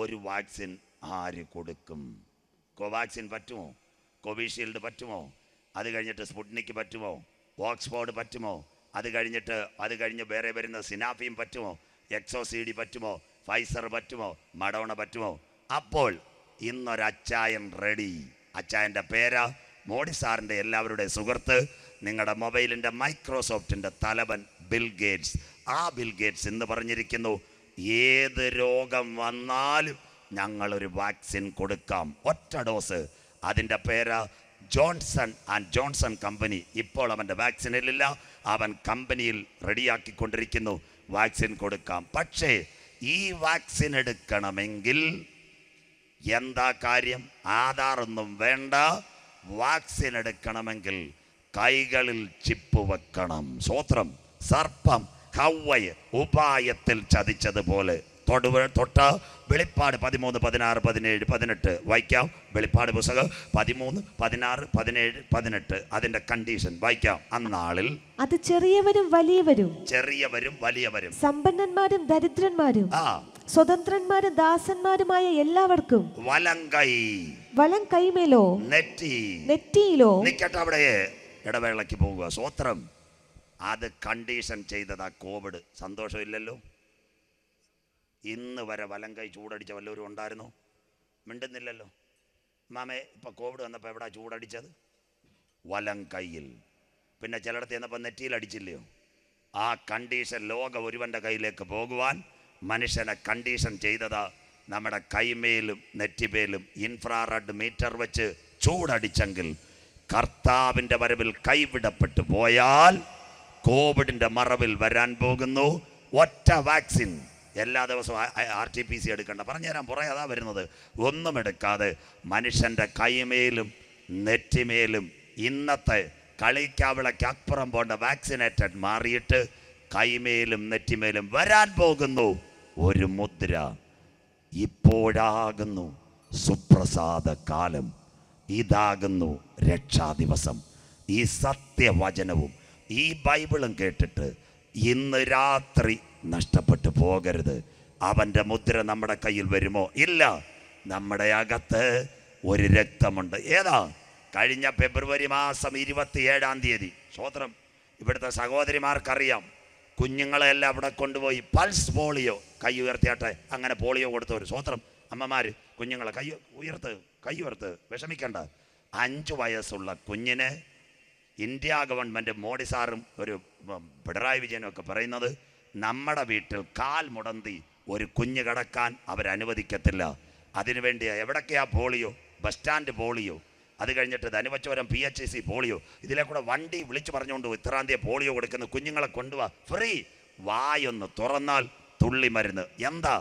ഒരു വാക്സിൻ ആര് കൊടുക്കും കോവാക്സിൻ പറ്റുമോ കോവിഷീൽഡ് പറ്റുമോ അത് കഴിഞ്ഞിട്ട് സ്പുട്നിക്ക് പറ്റുമോ ഓക്സ്ഫോർഡ് പറ്റുമോ അത് കഴിഞ്ഞിട്ട് അത് കഴിഞ്ഞ് വേറെ വരുന്ന സിനാഫിയും പറ്റുമോ എക്സോസിഡി പറ്റുമോ ഫൈസർ പറ്റുമോ മടോണ പറ്റുമോ അപ്പോൾ ഇന്നൊരു റെഡി അച്ചായൻ്റെ പേരാ മോഡി സാറിൻ്റെ എല്ലാവരുടെ സുഹൃത്ത് നിങ്ങളുടെ മൊബൈലിൻ്റെ മൈക്രോസോഫ്റ്റിൻ്റെ തലവൻ ബിൽ ഗേറ്റ്സ് ആ ബിൽ ഗേറ്റ്സ് എന്ന് പറഞ്ഞിരിക്കുന്നു ഏത് രോഗം വന്നാലും ഞങ്ങളൊരു വാക്സിൻ കൊടുക്കാം ഒറ്റ ഡോസ് അതിൻ്റെ പേര് ജോൺസൺ ആൻഡ് ജോൺസൺ കമ്പനി ഇപ്പോൾ അവൻ്റെ വാക്സിനിലില്ല അവൻ കമ്പനിയിൽ റെഡിയാക്കിക്കൊണ്ടിരിക്കുന്നു വാക്സിൻ കൊടുക്കാം പക്ഷേ ഈ വാക്സിൻ എടുക്കണമെങ്കിൽ എന്താ കാര്യം ആധാറൊന്നും വേണ്ട വാക്സിൻ എടുക്കണമെങ്കിൽ കൈകളിൽ ചിപ്പ് വെക്കണം സ്വോത്രം സർപ്പം കവ്വയെ ഉപായത്തിൽ ചതിച്ചതുപോലെ തൊടുവ തൊട്ട വെളിപ്പാട് പതിമൂന്ന് പതിനാറ് പതിനേഴ് പതിനെട്ട് വായിക്കാം വെളിപ്പാട് പുസ്തകം പതിമൂന്ന് പതിനാറ് പതിനേഴ് പതിനെട്ട് അതിന്റെ കണ്ടീഷൻ വായിക്കാം അന്നാളിൽ അത് ചെറിയവരും വലിയവരും ചെറിയവരും വലിയവരും സമ്പന്നന്മാരും ദരിദ്രന്മാരും ആ സ്വതന്ത്രന്മാരും ദാസന്മാരുമായ എല്ലാവർക്കും വലം കൈ വലം കൈമേലോ നെറ്റി നെറ്റിയിലോ നിക്കട്ടെ അവിടെ ഇടവേളക്ക് പോവുക സ്വോത്രം അത് കണ്ടീഷൻ ചെയ്തതാ കോവിഡ് സന്തോഷമില്ലല്ലോ ഇന്ന് വരെ വലം കൈ ചൂടടിച്ച വല്ലവരും ഉണ്ടായിരുന്നോ മിണ്ടുന്നില്ലല്ലോ മാമേ ഇപ്പം കോവിഡ് വന്നപ്പോൾ എവിടാ ചൂടടിച്ചത് വലം കൈയിൽ പിന്നെ ചിലയിടത്ത് ചെന്നപ്പോൾ നെറ്റിയിൽ അടിച്ചില്ലയോ ആ കണ്ടീഷൻ ലോകം ഒരുവൻ്റെ കയ്യിലേക്ക് പോകുവാൻ മനുഷ്യനെ കണ്ടീഷൻ ചെയ്തതാ നമ്മുടെ കൈമേലും നെറ്റിമേലും ഇൻഫ്രാറെഡ് മീറ്റർ വെച്ച് ചൂടടിച്ചെങ്കിൽ കർത്താവിൻ്റെ വരവിൽ കൈവിടപ്പെട്ടു പോയാൽ കോവിഡിൻ്റെ മറവിൽ വരാൻ പോകുന്നു ഒറ്റ വാക്സിൻ എല്ലാ ദിവസവും ആർ ടി പി സി എടുക്കണ്ട പറഞ്ഞുതരാൻ പുറേ അതാ വരുന്നത് ഒന്നും എടുക്കാതെ മനുഷ്യൻ്റെ കൈമേലും നെറ്റിമേലും ഇന്നത്തെ കളിക്കാവിളയ്ക്ക് അപ്പുറം പോണ്ട വാക്സിനേറ്റഡ് മാറിയിട്ട് കൈമേലും നെറ്റിമേലും വരാൻ പോകുന്നു ഒരു മുദ്ര ഇപ്പോഴാകുന്നു സുപ്രസാദ കാലം ഇതാകുന്നു രക്ഷാദിവസം ഈ സത്യവചനവും ഈ ബൈബിളും കേട്ടിട്ട് ഇന്ന് രാത്രി നഷ്ടപ്പെട്ടു പോകരുത് അവൻ്റെ മുദ്ര നമ്മുടെ കയ്യിൽ വരുമോ ഇല്ല നമ്മുടെ അകത്ത് ഒരു രക്തമുണ്ട് ഏതാ കഴിഞ്ഞ ഫെബ്രുവരി മാസം ഏഴാം തീയതി സ്വോത്രം ഇവിടുത്തെ സഹോദരിമാർക്കറിയാം കുഞ്ഞുങ്ങളെല്ലാം അവിടെ കൊണ്ടുപോയി പൾസ് പോളിയോ കൈ ഉയർത്തിയാട്ടെ അങ്ങനെ പോളിയോ കൊടുത്തവർ സ്വോത്രം അമ്മമാർ കുഞ്ഞുങ്ങളെ കൈ ഉയർത്ത് കൈ ഉയർത്ത് വിഷമിക്കേണ്ട അഞ്ച് വയസ്സുള്ള കുഞ്ഞിനെ ഇന്ത്യ ഗവൺമെൻറ് മോഡി സാറും ഒരു പിണറായി വിജയനും ഒക്കെ പറയുന്നത് നമ്മുടെ വീട്ടിൽ കാൽ മുടന്തി ഒരു കുഞ്ഞ് കിടക്കാൻ അവരനുവദിക്കത്തില്ല അതിനുവേണ്ടിയാ എവിടൊക്കെയാ പോളിയോ ബസ് സ്റ്റാൻഡ് പോളിയോ അത് കഴിഞ്ഞിട്ട് Dhanuvachapuram P H C polio ഇതിലെ കൂടെ വണ്ടി വിളിച്ചു പറഞ്ഞുകൊണ്ട് ഇത്രാന്തിയെ പോളിയോ കൊടുക്കുന്ന കുഞ്ഞുങ്ങളെ കൊണ്ടുവാ ഫ്രീ വായൊന്ന് തുറന്നാൽ തുള്ളി മരുന്ന് എന്താ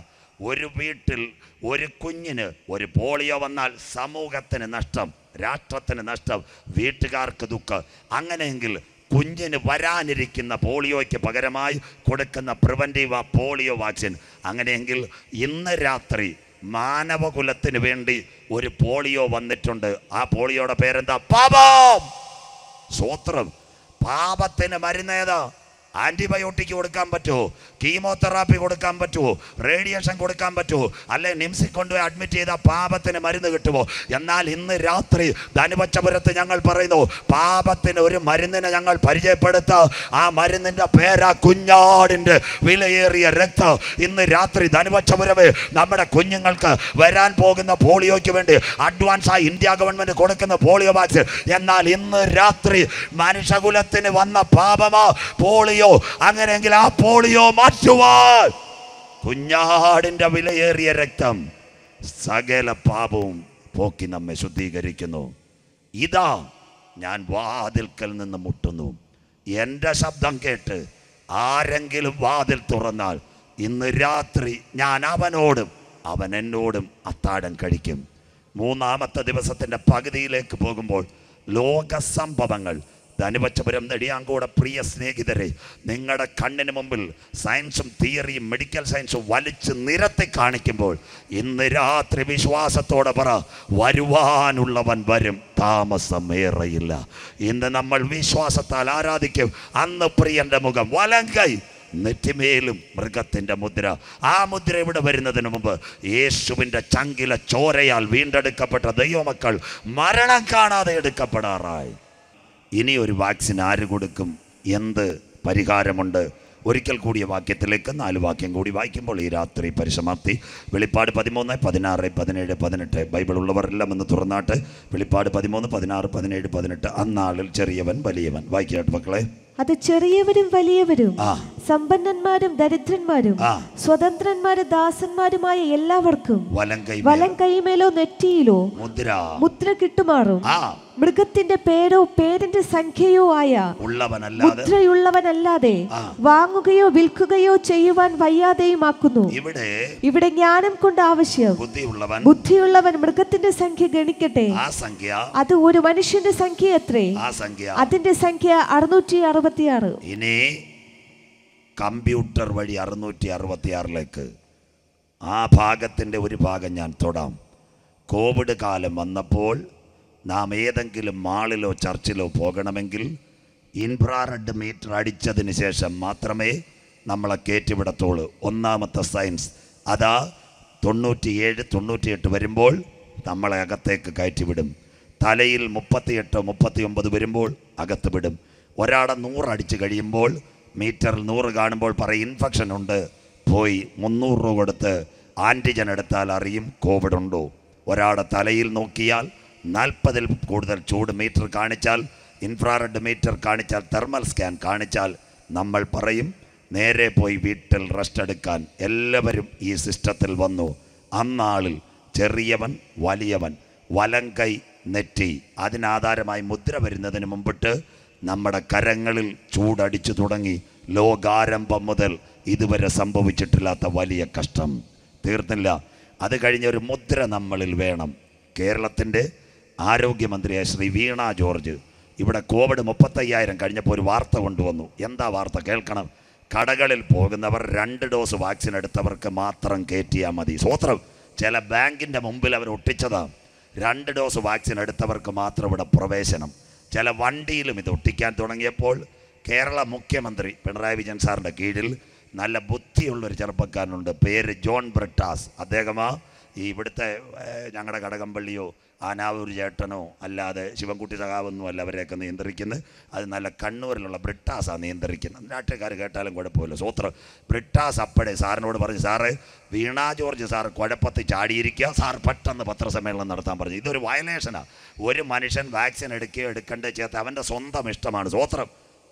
ഒരു വീട്ടിൽ ഒരു കുഞ്ഞിന് ഒരു പോളിയോ വന്നാൽ സമൂഹത്തിന് നഷ്ടം രാഷ്ട്രത്തിന് നഷ്ടം വീട്ടുകാർക്ക് ദുഃഖം അങ്ങനെയെങ്കിൽ കുഞ്ഞിന് വരാനിരിക്കുന്ന പോളിയോയ്ക്ക് പകരമായി കൊടുക്കുന്ന പ്രിവൻറ്റീവ് പോളിയോ വാക്സിൻ അങ്ങനെയെങ്കിൽ ഇന്ന് രാത്രി മാനവകുലത്തിന് വേണ്ടി ഒരു പോളിയോ വന്നിട്ടുണ്ട് ആ പോളിയോയുടെ പേരെന്താ പാപം സ്വോത്രം പാപത്തിന് മരുന്നേതാ ആൻറ്റിബയോട്ടിക് കൊടുക്കാൻ പറ്റുമോ കീമോതെറാപ്പി കൊടുക്കാൻ പറ്റുമോ റേഡിയേഷൻ കൊടുക്കാൻ പറ്റുമോ അല്ലെ നിംസി കൊണ്ടുപോയി അഡ്മിറ്റ് ചെയ്ത പാപത്തിന് മരുന്ന് കിട്ടുമോ എന്നാൽ ഇന്ന് രാത്രി ധനുപച്ചപുരത്ത് ഞങ്ങൾ പറയുന്നു പാപത്തിന് ഒരു മരുന്നിനെ ഞങ്ങൾ പരിചയപ്പെടുത്ത ആ മരുന്നിൻ്റെ പേരാ കുഞ്ഞാടിൻ്റെ വിലയേറിയ രക്തം ഇന്ന് രാത്രി ധനുപച്ചപുരമേ നമ്മുടെ കുഞ്ഞുങ്ങൾക്ക് വരാൻ പോകുന്ന പോളിയോയ്ക്ക് വേണ്ടി അഡ്വാൻസ് ആയി ഇന്ത്യ ഗവൺമെൻറ് കൊടുക്കുന്ന പോളിയോ വാക്സിൻ എന്നാൽ ഇന്ന് രാത്രി മനുഷ്യകുലത്തിന് വന്ന പാപമാ പോളിയോ പോളിയോ അങ്ങനെയെങ്കിൽ ആ പോളിയോ മാറ്റുവാൻ കുഞ്ഞാടിന്റെ വിലയേറിയ രക്തം സകല പാപവും പോക്കി നമ്മെ ശുദ്ധീകരിക്കുന്നു ഇതാ ഞാൻ വാതിൽക്കൽ നിന്ന് മുട്ടുന്നു എൻ്റെ ശബ്ദം കേട്ട് ആരെങ്കിലും വാതിൽ തുറന്നാൽ ഇന്ന് രാത്രി ഞാൻ അവനോടും അവൻ എന്നോടും അത്താഴം കഴിക്കും മൂന്നാമത്തെ ദിവസത്തിൻ്റെ പകുതിയിലേക്ക് പോകുമ്പോൾ ലോക സംഭവങ്ങൾ ധനുപച്ചപുരം നെടിയാങ്കോടെ പ്രിയ സ്നേഹിതരെ നിങ്ങളുടെ കണ്ണിന് മുമ്പിൽ സയൻസും തിയറിയും മെഡിക്കൽ സയൻസും വലിച്ച് നിരത്തി കാണിക്കുമ്പോൾ ഇന്ന് രാത്രി വിശ്വാസത്തോടെ പറ വരുവാനുള്ളവൻ വരും താമസമേറയില്ല ഇന്ന് നമ്മൾ വിശ്വാസത്താൽ ആരാധിക്കും അന്ന് പ്രിയന്റെ മുഖം വലങ്കൈ നെറ്റിമേലും മൃഗത്തിൻ്റെ മുദ്ര ആ മുദ്ര ഇവിടെ വരുന്നതിന് മുമ്പ് യേശുവിൻ്റെ ചങ്കില ചോരയാൽ വീണ്ടെടുക്കപ്പെട്ട ദൈവമക്കൾ മരണം കാണാതെ എടുക്കപ്പെടാറായി ഇനി ഒരു വാക്സിൻ ആര് കൊടുക്കും എന്ത് പരിഹാരമുണ്ട് ഒരിക്കൽ കൂടിയ വാക്യത്തിലേക്ക് നാല് വാക്യം കൂടി വായിക്കുമ്പോൾ ഈ രാത്രി പരിസമാപ്തി വെളിപ്പാട് പതിമൂന്ന് പതിനാറ് പതിനേഴ് പതിനെട്ട് ബൈബിൾ ഉള്ളവരെല്ലാം എന്ന് തുറന്നാട്ട് വെളിപ്പാട് പതിമൂന്ന് പതിനാറ് പതിനേഴ് പതിനെട്ട് അന്നാളിൽ ചെറിയവൻ വലിയവൻ വായിക്കാട്ട് മക്കളെ അത് ചെറിയവരും വലിയവരും സമ്പന്നന്മാരും ദരിദ്രന്മാരും സ്വതന്ത്രന്മാരും ദാസന്മാരുമായ എല്ലാവർക്കും വലം കൈമേലോ നെറ്റിയിലോ മുദ്ര മുദ്ര കിട്ടുമാറും മൃഗത്തിന്റെ പേരോ പേരിന്റെ സംഖ്യയോ ആയ മുദ്രയുള്ളവനല്ലാതെ വാങ്ങുകയോ വിൽക്കുകയോ ചെയ്യുവാൻ വയ്യാതെയുമാക്കുന്നു ഇവിടെ ഇവിടെ ജ്ഞാനം കൊണ്ട് ആവശ്യം ബുദ്ധിയുള്ളവൻ ബുദ്ധിയുള്ളവൻ മൃഗത്തിന്റെ സംഖ്യ ഗണിക്കട്ടെ ആ സംഖ്യ അത് ഒരു മനുഷ്യന്റെ സംഖ്യ എത്രേ ആ സംഖ്യ അതിന്റെ സംഖ്യ അറുന്നൂറ്റി അറുപത്തിയാറ് ഇനി കമ്പ്യൂട്ടർ വഴി അറുന്നൂറ്റി അറുപത്തിയാറിലേക്ക് ആ ഭാഗത്തിൻ്റെ ഒരു ഭാഗം ഞാൻ തൊടാം കോവിഡ് കാലം വന്നപ്പോൾ നാം ഏതെങ്കിലും മാളിലോ ചർച്ചിലോ പോകണമെങ്കിൽ ഇൻഫ്രാറെഡ് മീറ്റർ അടിച്ചതിന് ശേഷം മാത്രമേ നമ്മളെ കയറ്റിവിടത്തുള്ളൂ ഒന്നാമത്തെ സയൻസ് അതാ തൊണ്ണൂറ്റിയേഴ് തൊണ്ണൂറ്റിയെട്ട് വരുമ്പോൾ നമ്മളെ അകത്തേക്ക് കയറ്റിവിടും തലയിൽ മുപ്പത്തിയെട്ടോ ഒമ്പത് വരുമ്പോൾ അകത്ത് വിടും ഒരാടെ നൂറടിച്ച് കഴിയുമ്പോൾ മീറ്ററിൽ നൂറ് കാണുമ്പോൾ പറയും ഇൻഫെക്ഷൻ ഉണ്ട് പോയി മുന്നൂറ് രൂപ കൊടുത്ത് ആൻറ്റിജൻ എടുത്താൽ അറിയും കോവിഡ് ഉണ്ടോ ഒരാടെ തലയിൽ നോക്കിയാൽ നാൽപ്പതിൽ കൂടുതൽ ചൂട് മീറ്റർ കാണിച്ചാൽ ഇൻഫ്രാറെഡ് മീറ്റർ കാണിച്ചാൽ തെർമൽ സ്കാൻ കാണിച്ചാൽ നമ്മൾ പറയും നേരെ പോയി വീട്ടിൽ റെസ്റ്റ് എടുക്കാൻ എല്ലാവരും ഈ സിസ്റ്റത്തിൽ വന്നു അന്നാളിൽ ചെറിയവൻ വലിയവൻ വലം കൈ നെറ്റി അതിനാധാരമായി മുദ്ര വരുന്നതിന് മുമ്പിട്ട് നമ്മുടെ കരങ്ങളിൽ ചൂടടിച്ചു തുടങ്ങി ലോകാരംഭം മുതൽ ഇതുവരെ സംഭവിച്ചിട്ടില്ലാത്ത വലിയ കഷ്ടം തീർന്നില്ല അത് കഴിഞ്ഞൊരു മുദ്ര നമ്മളിൽ വേണം കേരളത്തിൻ്റെ ആരോഗ്യമന്ത്രിയായ ശ്രീ വീണ ജോർജ് ഇവിടെ കോവിഡ് മുപ്പത്തയ്യായിരം കഴിഞ്ഞപ്പോൾ ഒരു വാർത്ത കൊണ്ടുവന്നു എന്താ വാർത്ത കേൾക്കണം കടകളിൽ പോകുന്നവർ രണ്ട് ഡോസ് വാക്സിൻ എടുത്തവർക്ക് മാത്രം കയറ്റിയാൽ മതി സ്വത്രം ചില ബാങ്കിൻ്റെ മുമ്പിൽ അവർ ഒട്ടിച്ചതാണ് രണ്ട് ഡോസ് വാക്സിൻ എടുത്തവർക്ക് മാത്രം ഇവിടെ പ്രവേശനം ചില വണ്ടിയിലും ഇത് ഒട്ടിക്കാൻ തുടങ്ങിയപ്പോൾ കേരള മുഖ്യമന്ത്രി പിണറായി വിജയൻ സാറിൻ്റെ കീഴിൽ നല്ല ബുദ്ധിയുള്ളൊരു ചെറുപ്പക്കാരനുണ്ട് പേര് ജോൺ ബ്രിട്ടാസ് അദ്ദേഹമാണ് ഈ ഇവിടുത്തെ ഞങ്ങളുടെ കടകമ്പള്ളിയോ ആനാവൂർ ചേട്ടനോ അല്ലാതെ ശിവൻകുട്ടി അല്ല അവരെയൊക്കെ നിയന്ത്രിക്കുന്നത് അത് നല്ല കണ്ണൂരിലുള്ള ബ്രിട്ടാസാണ് നിയന്ത്രിക്കുന്നത് നാട്ടുകാർ കേട്ടാലും കുഴപ്പമില്ല സൂത്ര ബ്രിട്ടാസ് അപ്പടെ സാറിനോട് പറഞ്ഞു സാറ് വീണ ജോർജ് സാർ കുഴപ്പത്തിൽ ചാടിയിരിക്കുക സാർ പെട്ടെന്ന് പത്രസമ്മേളനം നടത്താൻ പറഞ്ഞു ഇതൊരു വയലേഷനാണ് ഒരു മനുഷ്യൻ വാക്സിൻ എടുക്കുകയോ എടുക്കേണ്ടേ ചേർത്ത് അവൻ്റെ സ്വന്തം ഇഷ്ടമാണ് സൂത്രം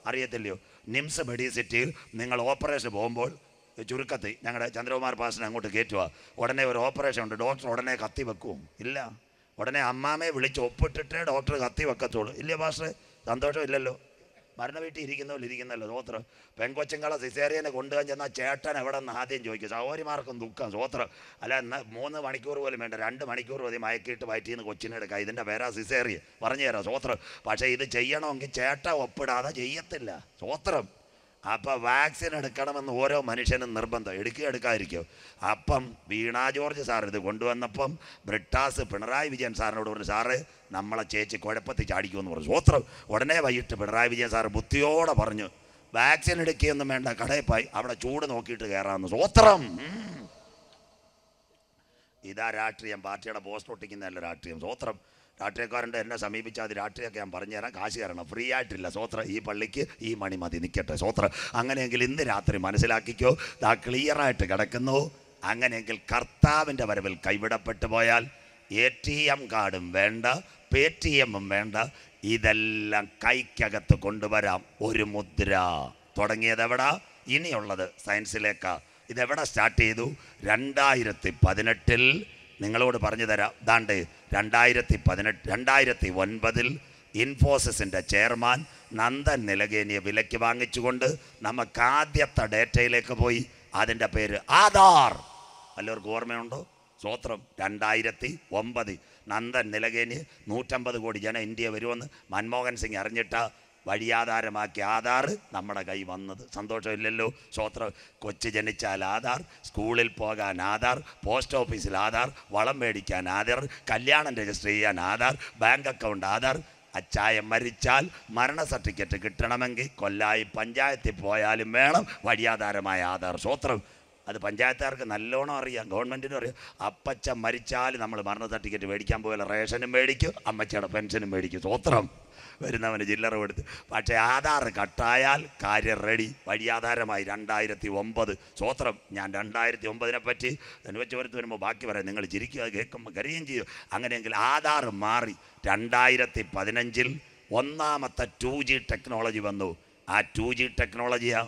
അറിയത്തില്ലയോ നിംസ് മെഡിസിറ്റിയിൽ നിങ്ങൾ ഓപ്പറേഷൻ പോകുമ്പോൾ ചുരുക്കത്തിൽ ഞങ്ങളുടെ ചന്ദ്രകുമാർ പാസിനെ അങ്ങോട്ട് കയറ്റുക ഉടനെ ഒരു ഓപ്പറേഷൻ ഉണ്ട് ഡോക്ടർ ഉടനെ കത്തി വെക്കും ഇല്ല ഉടനെ അമ്മാമയെ വിളിച്ച് ഒപ്പിട്ടിട്ടേ ഡോക്ടർ കത്തി വെക്കത്തുള്ളൂ ഇല്ല സന്തോഷം സന്തോഷമില്ലല്ലോ മരണ വീട്ടിൽ ഇരിക്കുന്നവർ ഇരിക്കുന്നല്ലോ സോത്രം പെങ്കൊച്ചുങ്കള സിസേറിയനെ കൊണ്ടുപോകാൻ ചെന്നാൽ ചേട്ടൻ എവിടെ നിന്ന് ആദ്യം ചോദിക്കും സഹോദരിമാർക്കും ദുഃഖം സോത്രം അല്ല എന്നാൽ മൂന്ന് മണിക്കൂർ പോലും വേണ്ട രണ്ട് മണിക്കൂർ മതി മയക്കിയിട്ട് വയറ്റിൽ നിന്ന് കൊച്ചിനെ എടുക്കുക ഇതിൻ്റെ പേരാ സിസേറിയ പറഞ്ഞു തരാം സോത്രം പക്ഷേ ഇത് ചെയ്യണമെങ്കിൽ ചേട്ടൻ ഒപ്പിടാതെ ചെയ്യത്തില്ല സോത്രം അപ്പോൾ വാക്സിൻ എടുക്കണമെന്ന് ഓരോ മനുഷ്യനും നിർബന്ധം എടുക്കുക എടുക്കാതിരിക്കോ അപ്പം വീണ ജോർജ് സാർ ഇത് കൊണ്ടുവന്നപ്പം ബ്രിട്ടാസ് പിണറായി വിജയൻ സാറിനോട് പറഞ്ഞു സാറ് നമ്മളെ ചേച്ചി കുഴപ്പത്തിൽ ചാടിക്കുമെന്ന് പറഞ്ഞു സ്വത്രം ഉടനെ വൈകിട്ട് പിണറായി വിജയൻ സാർ ബുദ്ധിയോടെ പറഞ്ഞു വാക്സിൻ എടുക്കുകയൊന്നും വേണ്ട കടയിൽ അവിടെ ചൂട് നോക്കിയിട്ട് കയറാമെന്ന് സ്വത്രം ഇതാ രാഷ്ട്രീയം പാർട്ടിയുടെ പോസ്റ്റ് ഒട്ടിക്കുന്നതല്ല രാഷ്ട്രീയം സ്വത്രം രാഷ്ട്രീയക്കാരൻ്റെ എന്നെ സമീപിച്ചാൽ അത് രാഷ്ട്രീയമൊക്കെ ഞാൻ പറഞ്ഞുതരാം കാശ് തരണം ഫ്രീ ആയിട്ടില്ല സോത്ര ഈ പള്ളിക്ക് ഈ മണി മതി നിൽക്കട്ടെ സോത്ര അങ്ങനെയെങ്കിൽ ഇന്ന് രാത്രി മനസ്സിലാക്കിക്കോ ദാ ക്ലിയറായിട്ട് കിടക്കുന്നു അങ്ങനെയെങ്കിൽ കർത്താവിൻ്റെ വരവിൽ കൈവിടപ്പെട്ടു പോയാൽ എ ടി എം കാർഡും വേണ്ട പേ ടി എമ്മും വേണ്ട ഇതെല്ലാം കൈക്കകത്ത് കൊണ്ടുവരാം ഒരു മുദ്ര തുടങ്ങിയത് എവിടാ ഇനിയുള്ളത് സയൻസിലേക്കാ ഇതെവിടെ സ്റ്റാർട്ട് ചെയ്തു രണ്ടായിരത്തി പതിനെട്ടിൽ നിങ്ങളോട് പറഞ്ഞു തരാം ദാണ്ട് രണ്ടായിരത്തി പതിനെട്ട് രണ്ടായിരത്തി ഒൻപതിൽ ഇൻഫോസിൻ്റെ ചെയർമാൻ നന്ദൻ നിലകേനിയെ വിലയ്ക്ക് വാങ്ങിച്ചുകൊണ്ട് നമുക്ക് ആദ്യത്തെ ഡേറ്റയിലേക്ക് പോയി അതിൻ്റെ പേര് ആധാർ വല്ലവർക്ക് ഓർമ്മയുണ്ടോ സ്വോത്രം രണ്ടായിരത്തി ഒമ്പത് നന്ദൻ നിലകേനി നൂറ്റമ്പത് കോടി ജന ഇന്ത്യ വരുമെന്ന് മൻമോഹൻ സിംഗ് അറിഞ്ഞിട്ട വഴിയാധാരമാക്കി ആധാർ നമ്മുടെ കൈ വന്നത് സന്തോഷമില്ലല്ലോ സ്വോത്ര കൊച്ചു ജനിച്ചാൽ ആധാർ സ്കൂളിൽ പോകാൻ ആധാർ പോസ്റ്റ് ഓഫീസിൽ ആധാർ വളം മേടിക്കാൻ ആധാർ കല്യാണം രജിസ്റ്റർ ചെയ്യാൻ ആധാർ ബാങ്ക് അക്കൗണ്ട് ആധാർ അച്ചായ മരിച്ചാൽ മരണ സർട്ടിഫിക്കറ്റ് കിട്ടണമെങ്കിൽ കൊല്ലായി പഞ്ചായത്തിൽ പോയാലും വേണം വഴിയാധാരമായ ആധാർ സ്വോത്രം അത് പഞ്ചായത്തുകാർക്ക് നല്ലോണം അറിയാം ഗവൺമെൻറ്റിനും അറിയാം അപ്പച്ച മരിച്ചാൽ നമ്മൾ മരണ സർട്ടിഫിക്കറ്റ് മേടിക്കാൻ പോയാൽ റേഷനും മേടിക്കും അമ്മച്ചയുടെ പെൻഷനും മേടിക്കും സ്വത്രം വരുന്നവന് ചില്ലറ കൊടുത്ത് പക്ഷേ ആധാർ കട്ടായാൽ കാര്യം റെഡി വഴിയാധാരമായി രണ്ടായിരത്തി ഒമ്പത് സ്വത്രം ഞാൻ രണ്ടായിരത്തി ഒമ്പതിനെ പറ്റി വരുത്ത് വരുമ്പോൾ ബാക്കി പറയാം നിങ്ങൾ ചിരിക്കുക കേൾക്കുമ്പോൾ കരുകയും ചെയ്യും അങ്ങനെയെങ്കിൽ ആധാർ മാറി രണ്ടായിരത്തി പതിനഞ്ചിൽ ഒന്നാമത്തെ ടു ജി ടെക്നോളജി വന്നു ആ ടു ജി ടെക്നോളജിയാ